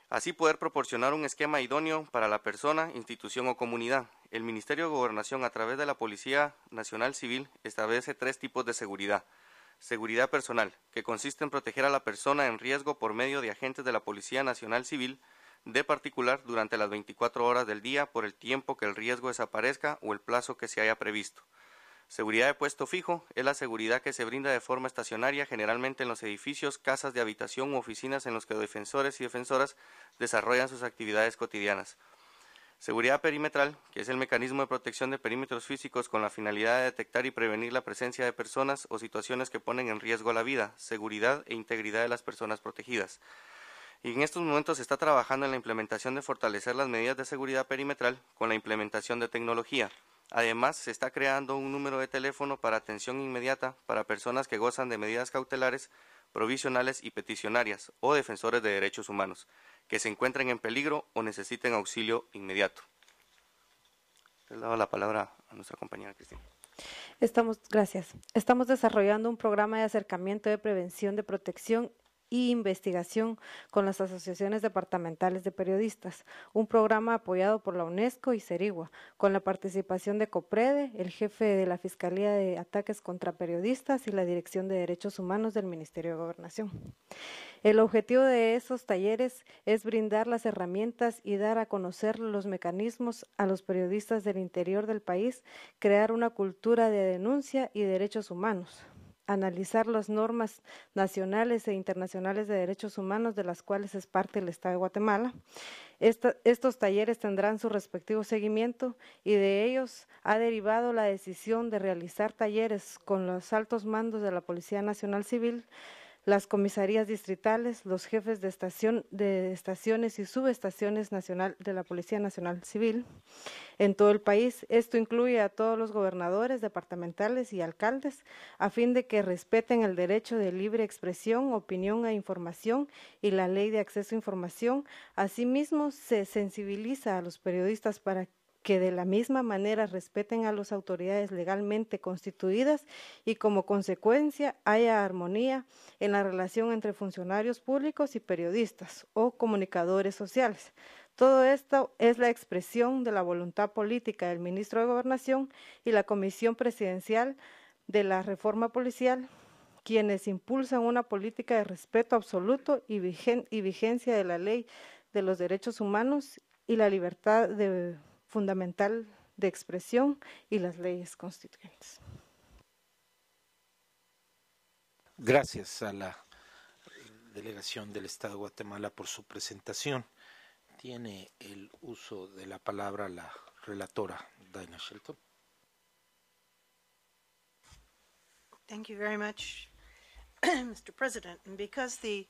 Así poder proporcionar un esquema idóneo para la persona, institución o comunidad. El Ministerio de Gobernación, a través de la Policía Nacional Civil, establece tres tipos de seguridad. Seguridad personal, que consiste en proteger a la persona en riesgo por medio de agentes de la Policía Nacional Civil, de particular durante las 24 horas del día por el tiempo que el riesgo desaparezca o el plazo que se haya previsto. Seguridad de puesto fijo es la seguridad que se brinda de forma estacionaria generalmente en los edificios, casas de habitación u oficinas en los que defensores y defensoras desarrollan sus actividades cotidianas. Seguridad perimetral, que es el mecanismo de protección de perímetros físicos con la finalidad de detectar y prevenir la presencia de personas o situaciones que ponen en riesgo la vida, seguridad e integridad de las personas protegidas y en estos momentos se está trabajando en la implementación de fortalecer las medidas de seguridad perimetral con la implementación de tecnología. Además, se está creando un número de teléfono para atención inmediata para personas que gozan de medidas cautelares, provisionales y peticionarias o defensores de derechos humanos que se encuentren en peligro o necesiten auxilio inmediato. Le doy la palabra a nuestra compañera Cristina. Estamos, gracias. Estamos desarrollando un programa de acercamiento de prevención de protección y investigación con las asociaciones departamentales de periodistas, un programa apoyado por la UNESCO y Cerigua, con la participación de COPREDE, el jefe de la Fiscalía de Ataques contra Periodistas y la Dirección de Derechos Humanos del Ministerio de Gobernación. El objetivo de esos talleres es brindar las herramientas y dar a conocer los mecanismos a los periodistas del interior del país, crear una cultura de denuncia y derechos humanos analizar las normas nacionales e internacionales de derechos humanos de las cuales es parte el Estado de Guatemala. estos talleres tendrán su respectivo seguimiento y de ellos ha derivado la decisión de realizar talleres con los altos mandos de la Policía Nacional Civil las comisarías distritales, los jefes de, estación, de estaciones y subestaciones nacional, de la Policía Nacional Civil en todo el país. Esto incluye a todos los gobernadores, departamentales y alcaldes, a fin de que respeten el derecho de libre expresión, opinión e información y la ley de acceso a información. Asimismo, se sensibiliza a los periodistas para que que de la misma manera respeten a las autoridades legalmente constituidas y como consecuencia haya armonía en la relación entre funcionarios públicos y periodistas o comunicadores sociales. Todo esto es la expresión de la voluntad política del ministro de Gobernación y la Comisión Presidencial de la Reforma Policial, quienes impulsan una política de respeto absoluto y, vigencia de la ley de los derechos humanos y la libertad de fundamental de expresión y las leyes constituyentes. Gracias a la delegación del Estado de Guatemala por su presentación. Tiene el uso de la palabra la relatora Diana Shelton. Thank you very much, Mr. President. And because the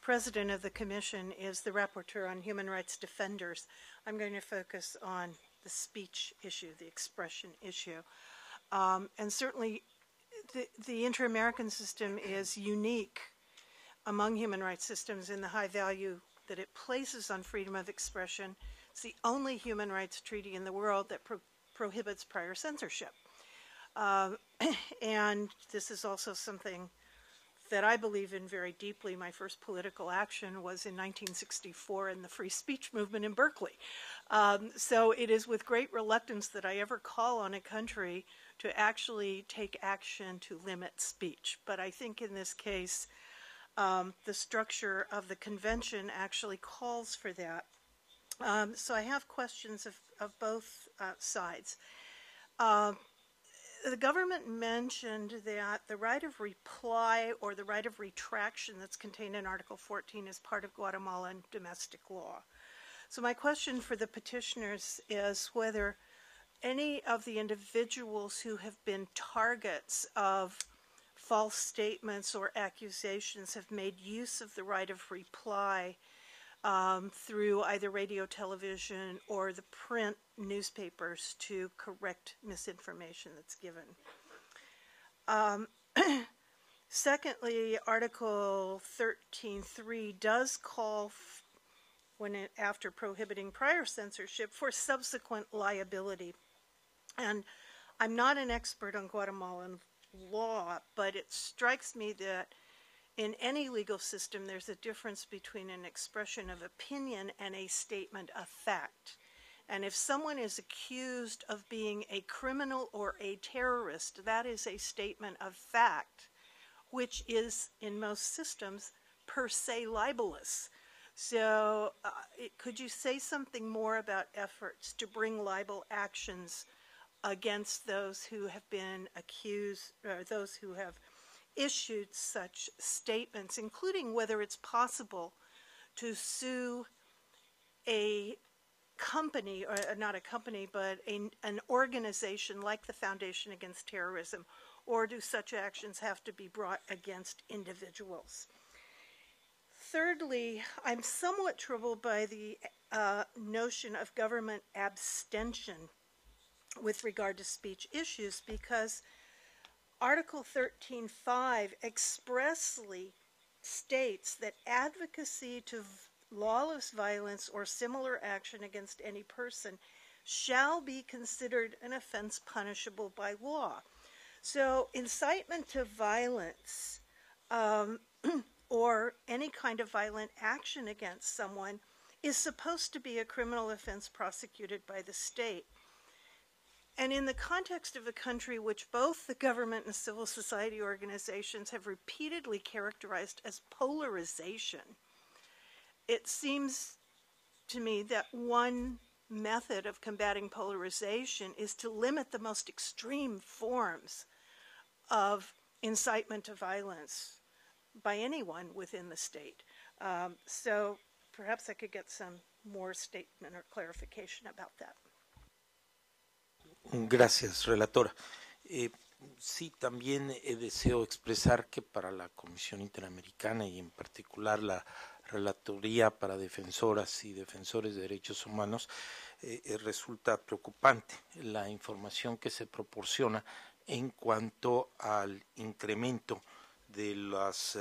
President of the Commission is the Rapporteur on Human Rights Defenders, I'm going to focus on the speech issue, the expression issue. Um, and certainly, the, the inter American system is unique among human rights systems in the high value that it places on freedom of expression. It's the only human rights treaty in the world that pro prohibits prior censorship. Uh, and this is also something that I believe in very deeply. My first political action was in 1964 in the free speech movement in Berkeley. Um, so it is with great reluctance that I ever call on a country to actually take action to limit speech. But I think in this case, um, the structure of the convention actually calls for that. Um, so I have questions of, of both uh, sides. Uh, the government mentioned that the right of reply or the right of retraction that's contained in Article 14 is part of Guatemalan domestic law. So, my question for the petitioners is whether any of the individuals who have been targets of false statements or accusations have made use of the right of reply um, through either radio, television, or the print newspapers to correct misinformation that's given. Um, secondly, Article 13.3 does call, when it, after prohibiting prior censorship, for subsequent liability. And I'm not an expert on Guatemalan law, but it strikes me that in any legal system, there's a difference between an expression of opinion and a statement of fact. And if someone is accused of being a criminal or a terrorist, that is a statement of fact, which is, in most systems, per se libelous. So, uh, it, could you say something more about efforts to bring libel actions against those who have been accused, or those who have issued such statements, including whether it's possible to sue a company, or uh, not a company, but a, an organization like the Foundation Against Terrorism, or do such actions have to be brought against individuals? Thirdly, I'm somewhat troubled by the uh, notion of government abstention with regard to speech issues because Article 13.5 expressly states that advocacy to lawless violence or similar action against any person shall be considered an offense punishable by law. So, incitement to violence um, or any kind of violent action against someone is supposed to be a criminal offense prosecuted by the state. And in the context of a country which both the government and civil society organizations have repeatedly characterized as polarization, it seems to me that one method of combating polarization is to limit the most extreme forms of incitement to violence by anyone within the state. Um, so perhaps I could get some more statement or clarification about that. Gracias, relatora. Eh, sí, también eh, deseo expresar que para la Comisión Interamericana y en particular la Relatoría para Defensoras y Defensores de Derechos Humanos eh, resulta preocupante la información que se proporciona en cuanto al incremento de las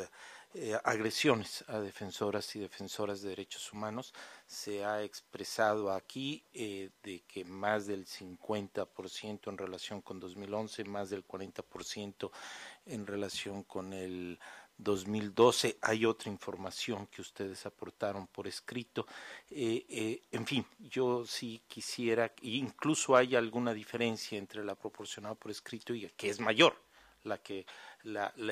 eh, agresiones a defensoras y defensoras de derechos humanos. Se ha expresado aquí eh, de que más del 50% en relación con 2011, más del 40% en relación con el 2012. Hay otra información que ustedes aportaron por escrito. Eh, en fin, yo sí quisiera, incluso hay alguna diferencia entre la proporcionada por escrito y que es mayor, la que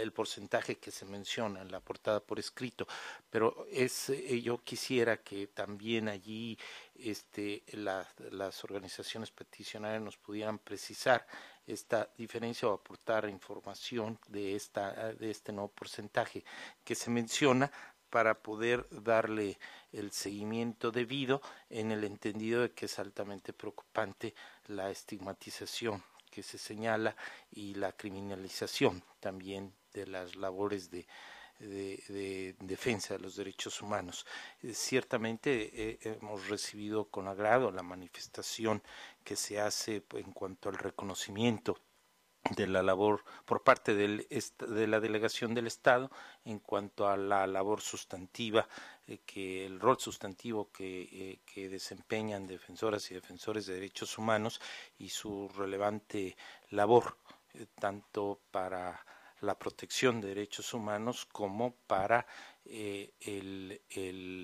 el porcentaje que se menciona en la portada por escrito, pero es eh, yo quisiera que también allí este, las organizaciones peticionarias nos pudieran precisar esta diferencia o aportar información de esta de este nuevo porcentaje que se menciona para poder darle el seguimiento debido en el entendido de que es altamente preocupante la estigmatización que se señala y la criminalización también de las labores de, defensa de los derechos humanos. Eh, ciertamente eh, hemos recibido con agrado la manifestación que se hace en cuanto al reconocimiento de la labor por parte de la delegación del Estado en cuanto a la labor sustantiva, eh, que el rol sustantivo eh, que, desempeñan defensoras y defensores de derechos humanos y su relevante labor, eh, tanto para la protección de derechos humanos como para el,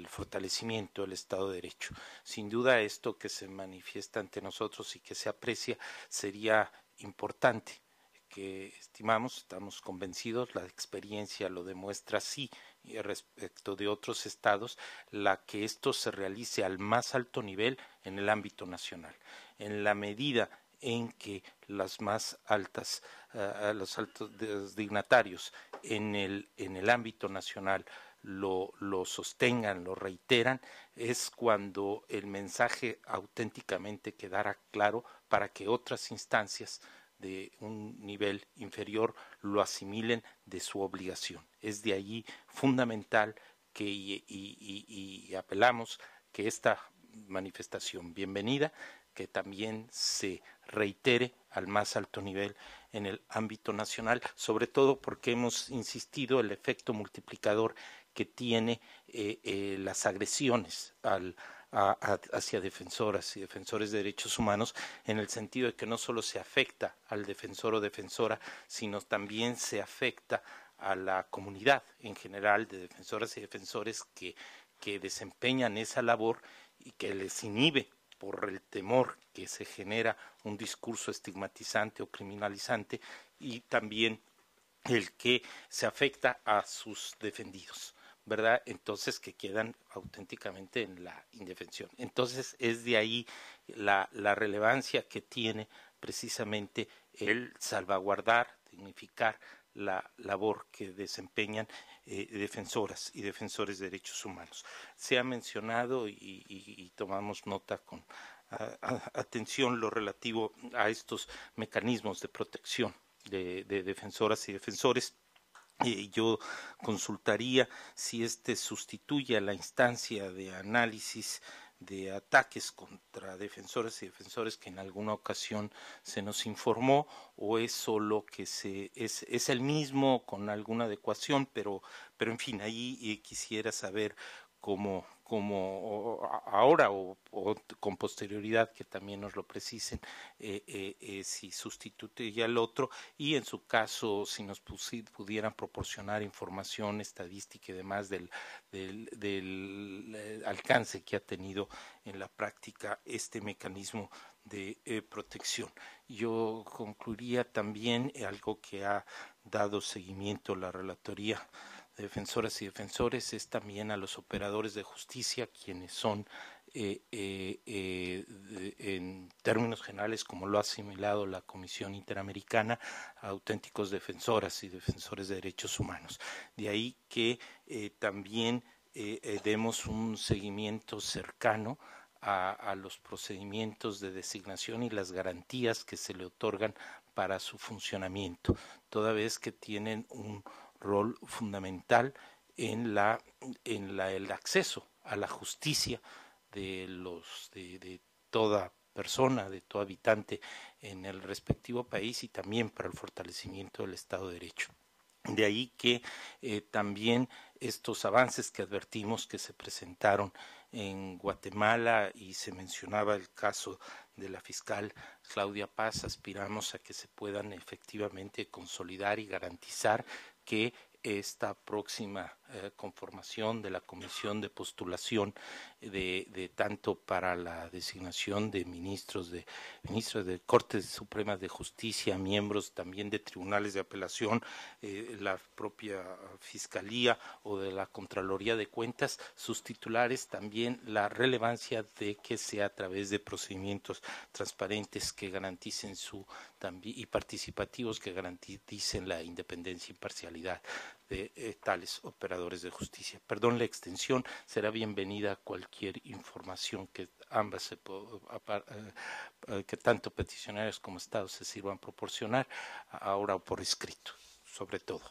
fortalecimiento del Estado de Derecho. Sin duda esto que se manifiesta ante nosotros y que se aprecia sería importante que estimamos, estamos convencidos, la experiencia lo demuestra sí, respecto de otros estados, la que esto se realice al más alto nivel en el ámbito nacional. En la medida en que las más altas, los altos dignatarios en el, ámbito nacional lo, lo, sostengan, lo reiteran, es cuando el mensaje auténticamente quedará claro para que otras instancias de un nivel inferior lo asimilen de su obligación. Es de allí fundamental que y, apelamos que esta manifestación bienvenida que también se reitere al más alto nivel en el ámbito nacional, sobre todo porque hemos insistido el efecto multiplicador que tiene eh, eh, las agresiones al, hacia defensoras y defensores de derechos humanos en el sentido de que no solo se afecta al defensor o defensora, sino también se afecta a la comunidad en general de defensoras y defensores que, que desempeñan esa labor y que les inhibe por el temor que se genera un discurso estigmatizante o criminalizante y también el que se afecta a sus defendidos. ¿verdad? Entonces que quedan auténticamente en la indefensión. Entonces es de ahí la, relevancia que tiene precisamente el salvaguardar, dignificar la labor que desempeñan eh, defensoras y defensores de derechos humanos. Se ha mencionado y, tomamos nota con atención lo relativo a estos mecanismos de protección de defensoras y defensores yo consultaría si este sustituye a la instancia de análisis de ataques contra defensores y defensores que en alguna ocasión se nos informó o es solo que se es, el mismo con alguna adecuación pero pero en fin ahí eh, quisiera saber como, como ahora o, con posterioridad que también nos lo precisen, eh, eh, eh, si sustituye al otro y en su caso si nos pudieran proporcionar información estadística y demás del, del, alcance que ha tenido en la práctica este mecanismo de protección. Yo concluiría también algo que ha dado seguimiento la relatoría defensoras y defensores es también a los operadores de justicia, quienes son eh, eh, eh, en términos generales, como lo ha asimilado la Comisión Interamericana, auténticos defensoras y defensores de derechos humanos. De ahí que también demos un seguimiento cercano a, los procedimientos de designación y las garantías que se le otorgan para su funcionamiento, toda vez que tienen un, rol fundamental en, la, en la, el acceso a la justicia de, los, de, toda persona, de todo habitante en el respectivo país y también para el fortalecimiento del Estado de Derecho. De ahí que eh, también estos avances que advertimos que se presentaron en Guatemala y se mencionaba el caso de la fiscal Claudia Paz, aspiramos a que se puedan efectivamente consolidar y garantizar que esta próxima eh, conformación de la comisión de postulación de, tanto para la designación de ministros de ministros de Cortes Supremas de Justicia, miembros también de tribunales de apelación, eh, la propia fiscalía o de la Contraloría de Cuentas, sus titulares también la relevancia de que sea a través de procedimientos transparentes que garanticen su también y participativos que garanticen la independencia y imparcialidad de eh, tales operadores de justicia. Perdón la extensión, será bienvenida cualquier información que ambas se eh, eh, que tanto peticionarios como estados se sirvan proporcionar ahora o por escrito, sobre todo.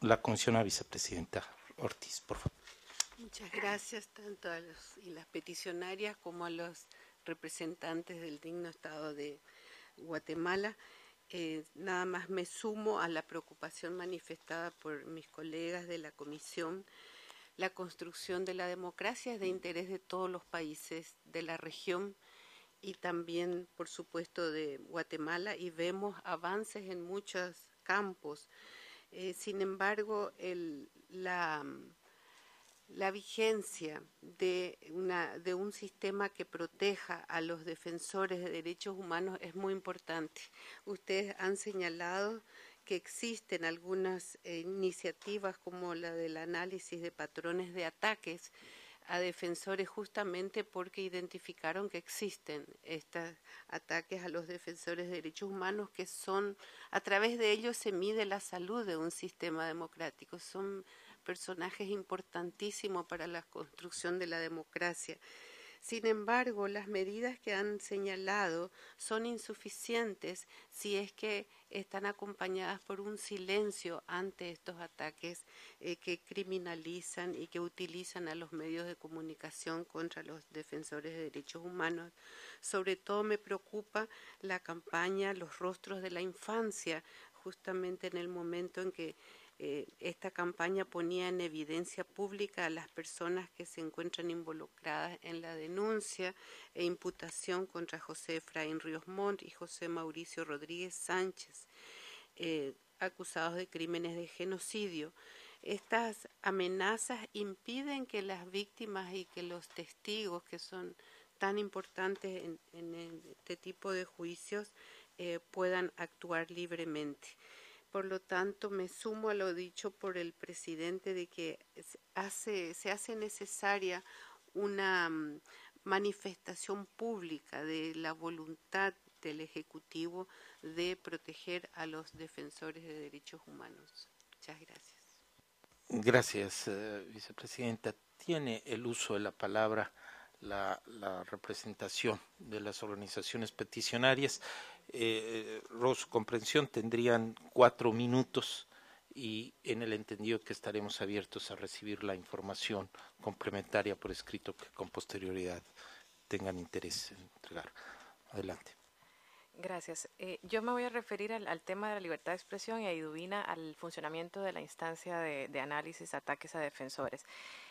La comisionada vicepresidenta Ortiz, por favor. Muchas gracias tanto a y las peticionarias como a los representantes del digno estado de Guatemala. Eh, nada más me sumo a la preocupación manifestada por mis colegas de la Comisión. La construcción de la democracia es de mm. interés de todos los países de la región y también, por supuesto, de Guatemala y vemos avances en muchos campos. Eh, sin embargo, la mm, la vigencia de, un sistema que proteja a los defensores de derechos humanos es muy importante. Ustedes han señalado que existen algunas eh, iniciativas como la del análisis de patrones de ataques a defensores justamente porque identificaron que existen estos ataques a los defensores de derechos humanos que son, a través de ellos se mide la salud de un sistema democrático. Son personajes importantísimo para la construcción de la democracia. Sin embargo, las medidas que han señalado son insuficientes si es que están acompañadas por un silencio ante estos ataques eh, que criminalizan y que utilizan a los medios de comunicación contra los defensores de derechos humanos. Sobre todo me preocupa la campaña Los rostros de la infancia, justamente en el momento en que eh, esta campaña ponía en evidencia pública a las personas que se encuentran involucradas en la denuncia e imputación contra José Efraín Ríos Montt y José Mauricio Rodríguez Sánchez, eh, acusados de crímenes de genocidio. Estas amenazas impiden que las víctimas y que los testigos, que son tan importantes en, este tipo de juicios, eh, puedan actuar libremente. Por lo tanto, me sumo a lo dicho por el presidente de que se hace necesaria una mm, manifestación pública de la voluntad del Ejecutivo de proteger a los defensores de derechos humanos. Muchas gracias. Gracias, eh, vicepresidenta. Tiene el uso de la palabra la representación de las organizaciones peticionarias eh, eh comprensión tendrían cuatro minutos y en el entendido que estaremos abiertos a recibir la información complementaria por escrito que con posterioridad tengan interés en entregar. Adelante. Gracias. Eh, yo me voy a referir al, tema de la libertad de expresión y a Idubina al funcionamiento de la instancia de, de análisis ataques a defensores.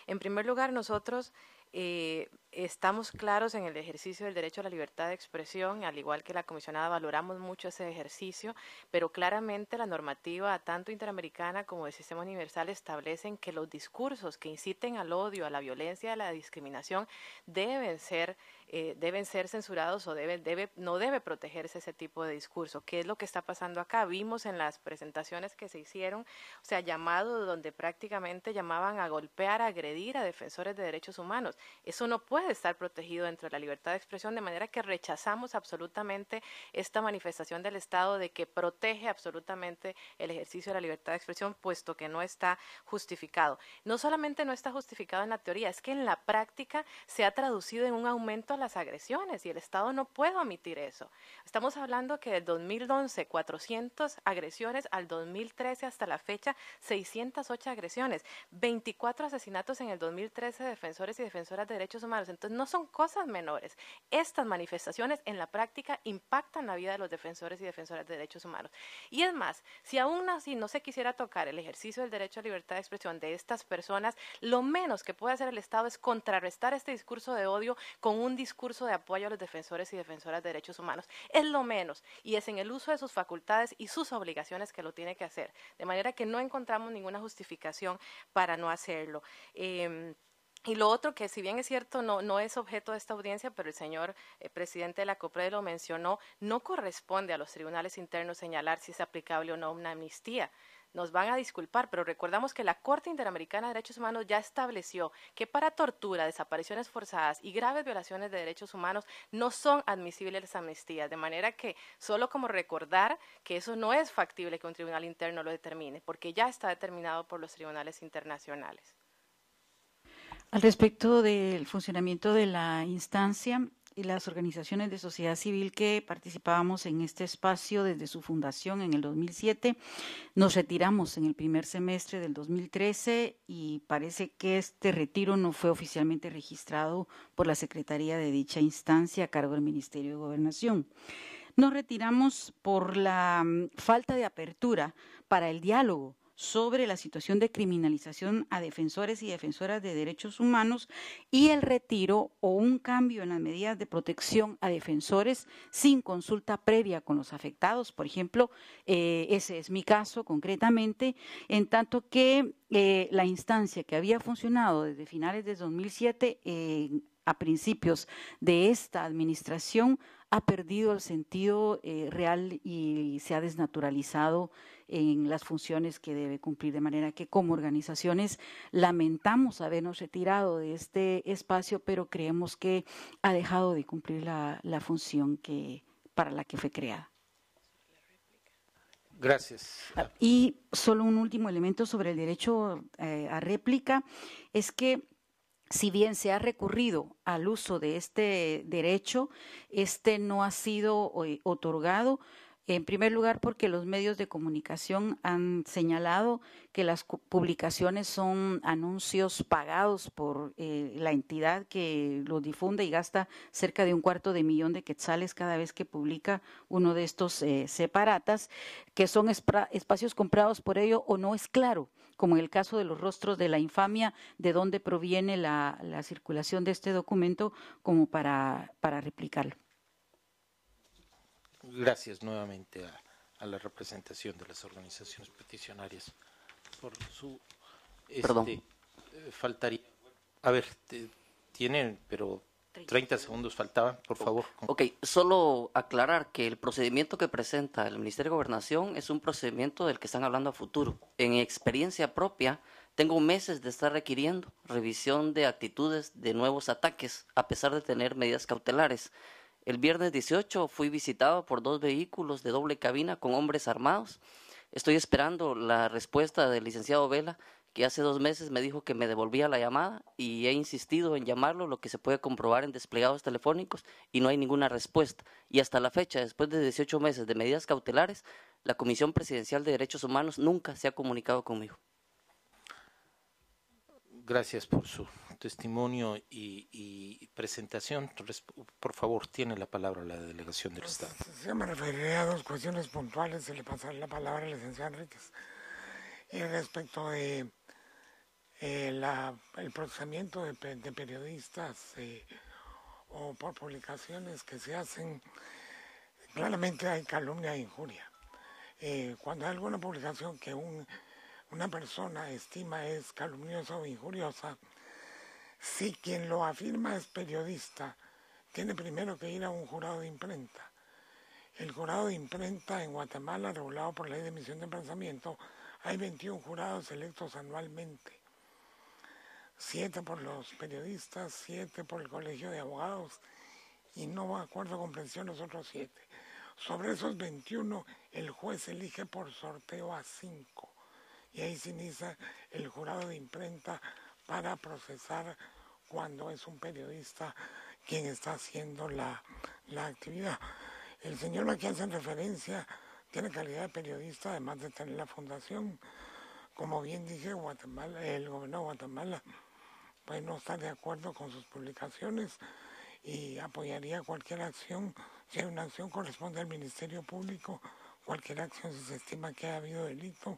En primer lugar, nosotros eh, estamos claros en el ejercicio del derecho a la libertad de expresión, al igual que la comisionada valoramos mucho ese ejercicio, pero claramente la normativa tanto interamericana como del sistema universal establecen que los discursos que inciten al odio, a la violencia, a la discriminación deben ser eh, deben ser censurados o debe, debe, no debe protegerse ese tipo de discurso. ¿Qué es lo que está pasando acá? Vimos en las presentaciones que se hicieron, o sea, llamado donde prácticamente llamaban a golpear, a agredir a defensores de derechos humanos. Eso no puede estar protegido dentro de la libertad de expresión, de manera que rechazamos absolutamente esta manifestación del Estado de que protege absolutamente el ejercicio de la libertad de expresión, puesto que no está justificado. No solamente no está justificado en la teoría, es que en la práctica se ha traducido en un aumento las agresiones y el Estado no puede omitir eso. Estamos hablando que del 2011 400 agresiones al 2013 hasta la fecha 608 agresiones, 24 asesinatos en el 2013 de defensores y defensoras de derechos humanos. Entonces no son cosas menores. Estas manifestaciones en la práctica impactan la vida de los defensores y defensoras de derechos humanos. Y es más, si aún así no se quisiera tocar el ejercicio del derecho a libertad de expresión de estas personas, lo menos que puede hacer el Estado es contrarrestar este discurso de odio con un discurso discurso de apoyo a los defensores y defensoras de derechos humanos. Es lo menos, y es en el uso de sus facultades y sus obligaciones que lo tiene que hacer. De manera que no encontramos ninguna justificación para no hacerlo. Em, y lo otro que, si bien es cierto, no, es objeto de esta audiencia, pero el señor eh, presidente de la COPRE lo mencionó, no corresponde a los tribunales internos señalar si es aplicable o no una amnistía. Nos van a disculpar, pero recordamos que la Corte Interamericana de Derechos Humanos ya estableció que para tortura, desapariciones forzadas y graves violaciones de derechos humanos no son admisibles las amnistías, de manera que solo como recordar que eso no es factible que un tribunal interno lo determine, porque ya está determinado por los tribunales internacionales. Al respecto del funcionamiento de la instancia, y las organizaciones de sociedad civil que participábamos en este espacio desde su fundación en el 2007. Nos retiramos en el primer semestre del 2013 y parece que este retiro no fue oficialmente registrado por la Secretaría de dicha instancia a cargo del Ministerio de Gobernación. Nos retiramos por la mm, falta de apertura para el diálogo sobre la situación de criminalización a defensores y defensoras de derechos humanos y el retiro o un cambio en las medidas de protección a defensores sin consulta previa con los afectados. Por ejemplo, eh, ese es mi caso concretamente, en tanto que eh, la instancia que había funcionado desde finales de 2007 eh, a principios de esta administración ha perdido el sentido real y se ha desnaturalizado en las funciones que debe cumplir. De manera que como organizaciones lamentamos habernos retirado de este espacio, pero creemos que ha dejado de cumplir la, función que, para la que fue creada. Gracias. Y solo un último elemento sobre el derecho eh, a réplica es que si bien se ha recurrido al uso de este derecho, este no ha sido eh, otorgado en primer lugar, porque los medios de comunicación han señalado que las publicaciones son anuncios pagados por eh, la entidad que los difunde y gasta cerca de un cuarto de millón de quetzales cada vez que publica uno de estos eh, separatas, que son espacios comprados por ello o no es claro como en el caso de los rostros de la infamia, de dónde proviene la, circulación de este documento como para replicarlo gracias nuevamente a, la representación de las organizaciones peticionarias por su... Este, Perdón. Eh, faltaría... A ver, tienen, pero 30 segundos faltaban, por favor. Ok, solo aclarar que el procedimiento que presenta el Ministerio de Gobernación es un procedimiento del que están hablando a futuro. En experiencia propia, tengo meses de estar requiriendo revisión de actitudes de nuevos ataques, a pesar de tener medidas cautelares. El viernes 18 fui visitado por dos vehículos de doble cabina con hombres armados. Estoy esperando la respuesta del licenciado Vela, que hace dos meses me dijo que me devolvía la llamada y he insistido en llamarlo, lo que se puede comprobar en desplegados telefónicos y no hay ninguna respuesta. Y hasta la fecha, después de 18 meses de medidas cautelares, la Comisión Presidencial de Derechos Humanos nunca se ha comunicado conmigo. Gracias por su testimonio y, presentación. Por favor, tiene la palabra la delegación del pues, Estado. Se me referiré a dos cuestiones puntuales y le pasaré la palabra la licenciado Enríquez. Y respecto de eh, la, el procesamiento de, periodistas eh, o por publicaciones que se hacen, claramente hay calumnia e injuria. Eh, cuando hay alguna publicación que una persona estima es calumniosa o injuriosa, si quien lo afirma es periodista, tiene primero que ir a un jurado de imprenta. El jurado de imprenta en Guatemala, regulado por la ley de emisión de pensamiento, hay 21 jurados electos anualmente. Siete por los periodistas, siete por el colegio de abogados y no va acuerdo con presión los otros siete. Sobre esos 21, el juez elige por sorteo a cinco. Y ahí se inicia el jurado de imprenta para procesar cuando es un periodista quien está haciendo la, actividad. El señor a quien hacen referencia tiene calidad de periodista, además de tener la fundación. Como bien dije, Guatemala, el gobierno de Guatemala pues no está de acuerdo con sus publicaciones y apoyaría cualquier acción. Si hay una acción corresponde al Ministerio Público, cualquier acción si se estima que ha habido delito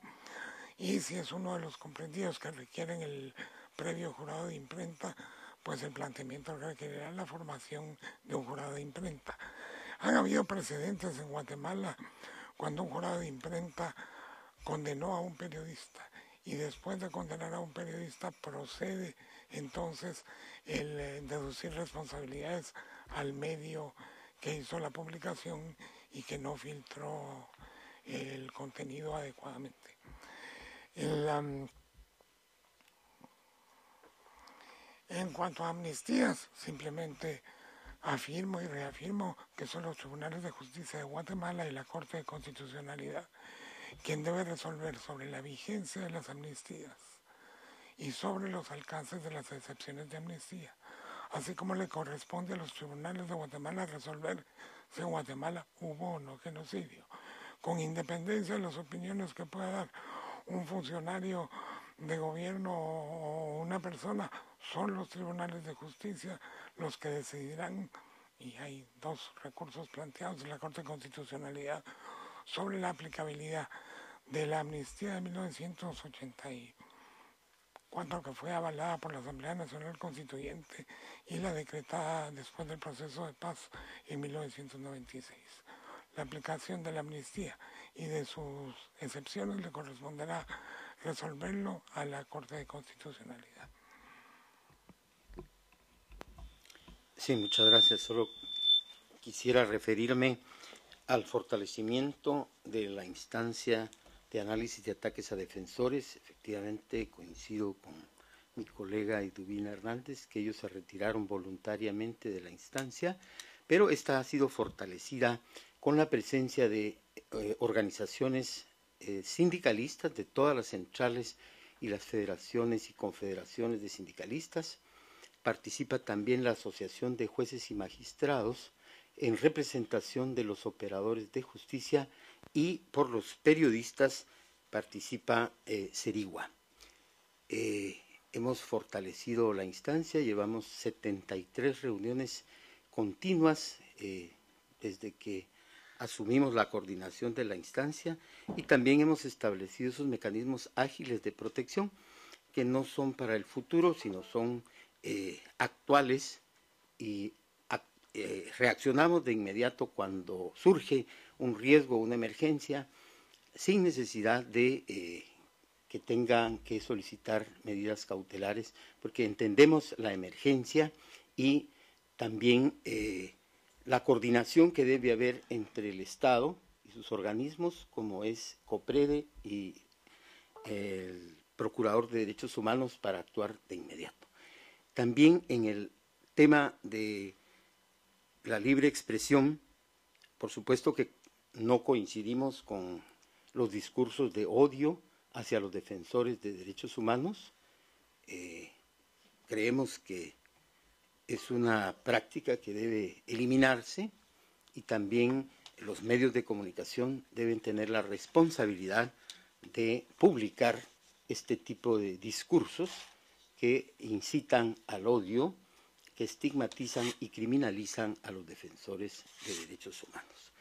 y si es uno de los comprendidos que requieren el, previo jurado de imprenta, pues el planteamiento requerirá la formación de un jurado de imprenta. Han habido precedentes en Guatemala cuando un jurado de imprenta condenó a un periodista y después de condenar a un periodista procede entonces el eh, deducir responsabilidades al medio que hizo la publicación y que no filtró el contenido adecuadamente. En cuanto a amnistías, simplemente afirmo y reafirmo que son los tribunales de justicia de Guatemala y la Corte de Constitucionalidad quien debe resolver sobre la vigencia de las amnistías y sobre los alcances de las excepciones de amnistía, así como le corresponde a los tribunales de Guatemala resolver si en Guatemala hubo o no genocidio, con independencia de las opiniones que pueda dar un funcionario de gobierno o una persona son los tribunales de justicia los que decidirán, y hay dos recursos planteados en la Corte de Constitucionalidad sobre la aplicabilidad de la amnistía de cuando que fue avalada por la Asamblea Nacional Constituyente y la decretada después del proceso de paz en 1996. La aplicación de la amnistía y de sus excepciones le corresponderá resolverlo a la Corte de Constitucionalidad. Sí, muchas gracias. Solo quisiera referirme al fortalecimiento de la instancia de análisis de ataques a defensores. Efectivamente, coincido con mi colega Idubina Hernández, que ellos se retiraron voluntariamente de la instancia, pero esta ha sido fortalecida con la presencia de eh, organizaciones eh, sindicalistas de todas las centrales y las federaciones y confederaciones de sindicalistas, participa también la Asociación de Jueces y Magistrados en representación de los operadores de justicia y por los periodistas participa Serigua. Eh, eh, hemos fortalecido la instancia, llevamos 73 reuniones continuas eh, desde que asumimos la coordinación de la instancia y también hemos establecido esos mecanismos ágiles de protección que no son para el futuro, sino son eh, actuales y eh, reaccionamos de inmediato cuando surge un riesgo, una emergencia, sin necesidad de eh, que tengan que solicitar medidas cautelares, porque entendemos la emergencia y también la coordinación que debe haber entre el Estado y sus organismos, como es COPREDE y el Procurador de Derechos Humanos, para actuar de inmediato. También en el tema de la libre expresión, por supuesto que no coincidimos con los discursos de odio hacia los defensores de derechos humanos. Eh, creemos que es una práctica que debe eliminarse y también los medios de comunicación deben tener la responsabilidad de publicar este tipo de discursos que incitan al odio, que estigmatizan y criminalizan a los defensores de derechos humanos.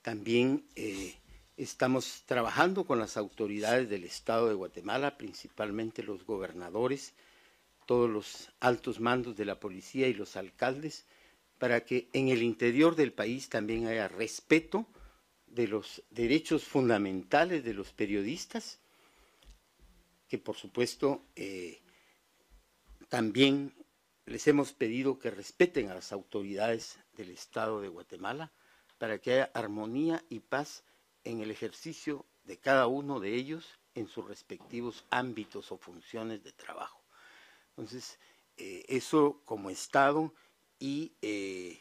También eh, estamos trabajando con las autoridades del Estado de Guatemala, principalmente los gobernadores, todos los altos mandos de la policía y los alcaldes, para que en el interior del país también haya respeto de los derechos fundamentales de los periodistas, que por supuesto eh, también les hemos pedido que respeten a las autoridades del Estado de Guatemala para que haya armonía y paz en el ejercicio de cada uno de ellos en sus respectivos ámbitos o funciones de trabajo. Entonces, eh, eso como Estado y eh,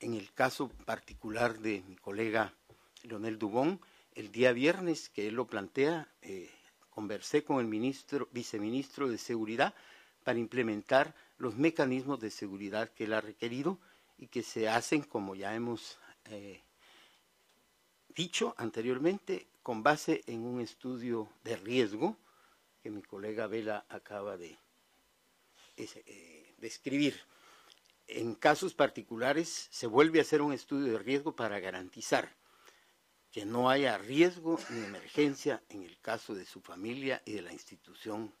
en el caso particular de mi colega Leonel Dubón, el día viernes que él lo plantea, eh, conversé con el ministro, viceministro de Seguridad, para implementar los mecanismos de seguridad que él ha requerido y que se hacen, como ya hemos eh, dicho anteriormente, con base en un estudio de riesgo que mi colega Vela acaba de eh, describir. En casos particulares se vuelve a hacer un estudio de riesgo para garantizar que no haya riesgo ni emergencia en el caso de su familia y de la institución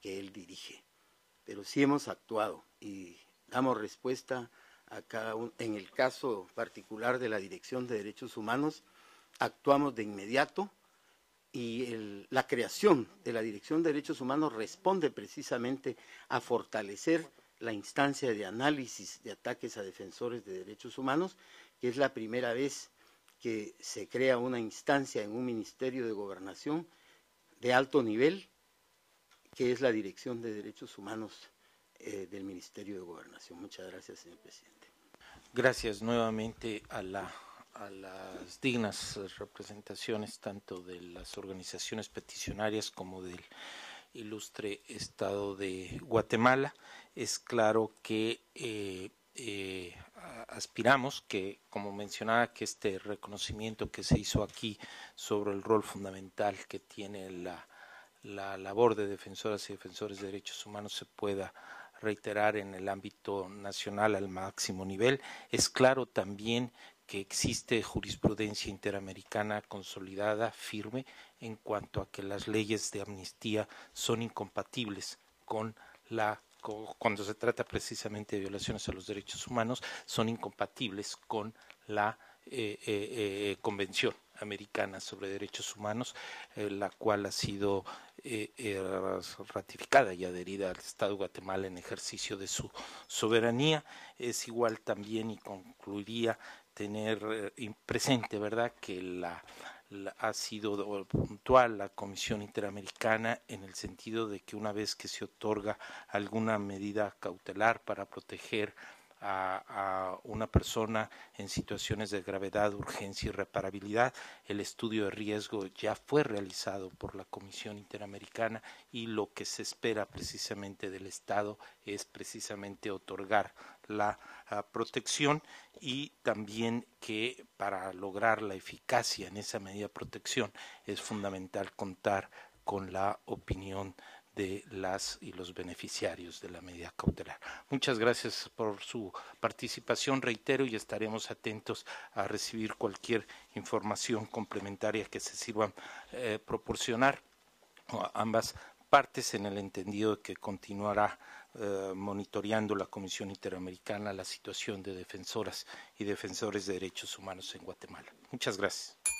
que él dirige pero sí hemos actuado y damos respuesta a cada En el caso particular de la Dirección de Derechos Humanos, actuamos de inmediato y la creación de la Dirección de Derechos Humanos responde precisamente a fortalecer la instancia de análisis de ataques a defensores de derechos humanos, que es la primera vez que se crea una instancia en un Ministerio de Gobernación de alto nivel que es la Dirección de Derechos Humanos eh, del Ministerio de Gobernación. Muchas gracias, señor presidente. Gracias nuevamente a, la, a las dignas representaciones tanto de las organizaciones peticionarias como del ilustre Estado de Guatemala. Es claro que eh, eh, aspiramos que, como mencionaba, que este reconocimiento que se hizo aquí sobre el rol fundamental que tiene la la labor de defensoras y defensores de derechos humanos se pueda reiterar en el ámbito nacional al máximo nivel. Es claro también que existe jurisprudencia interamericana consolidada, firme, en cuanto a que las leyes de amnistía son incompatibles con la cuando se trata precisamente de violaciones a los derechos humanos, son incompatibles con la eh, eh, eh, convención. Americana sobre Derechos Humanos, eh, la cual ha sido eh, eh, ratificada y adherida al Estado de Guatemala en ejercicio de su soberanía. Es igual también y concluiría tener presente, ¿verdad?, que la, ha sido puntual la Comisión Interamericana en el sentido de que una vez que se otorga alguna medida cautelar para proteger a, a, una persona en situaciones de gravedad, urgencia y reparabilidad. El estudio de riesgo ya fue realizado por la Comisión Interamericana y lo que se espera precisamente del Estado es precisamente otorgar la ah, protección y también que para lograr la eficacia en esa medida de protección es fundamental contar con la opinión de las y los beneficiarios de la medida cautelar. Muchas gracias por su participación, reitero, y estaremos atentos a recibir cualquier información complementaria que se sirva eh, proporcionar a ambas partes en el entendido de que continuará eh, monitoreando la Comisión Interamericana la situación de defensoras y defensores de derechos humanos en Guatemala. Muchas gracias.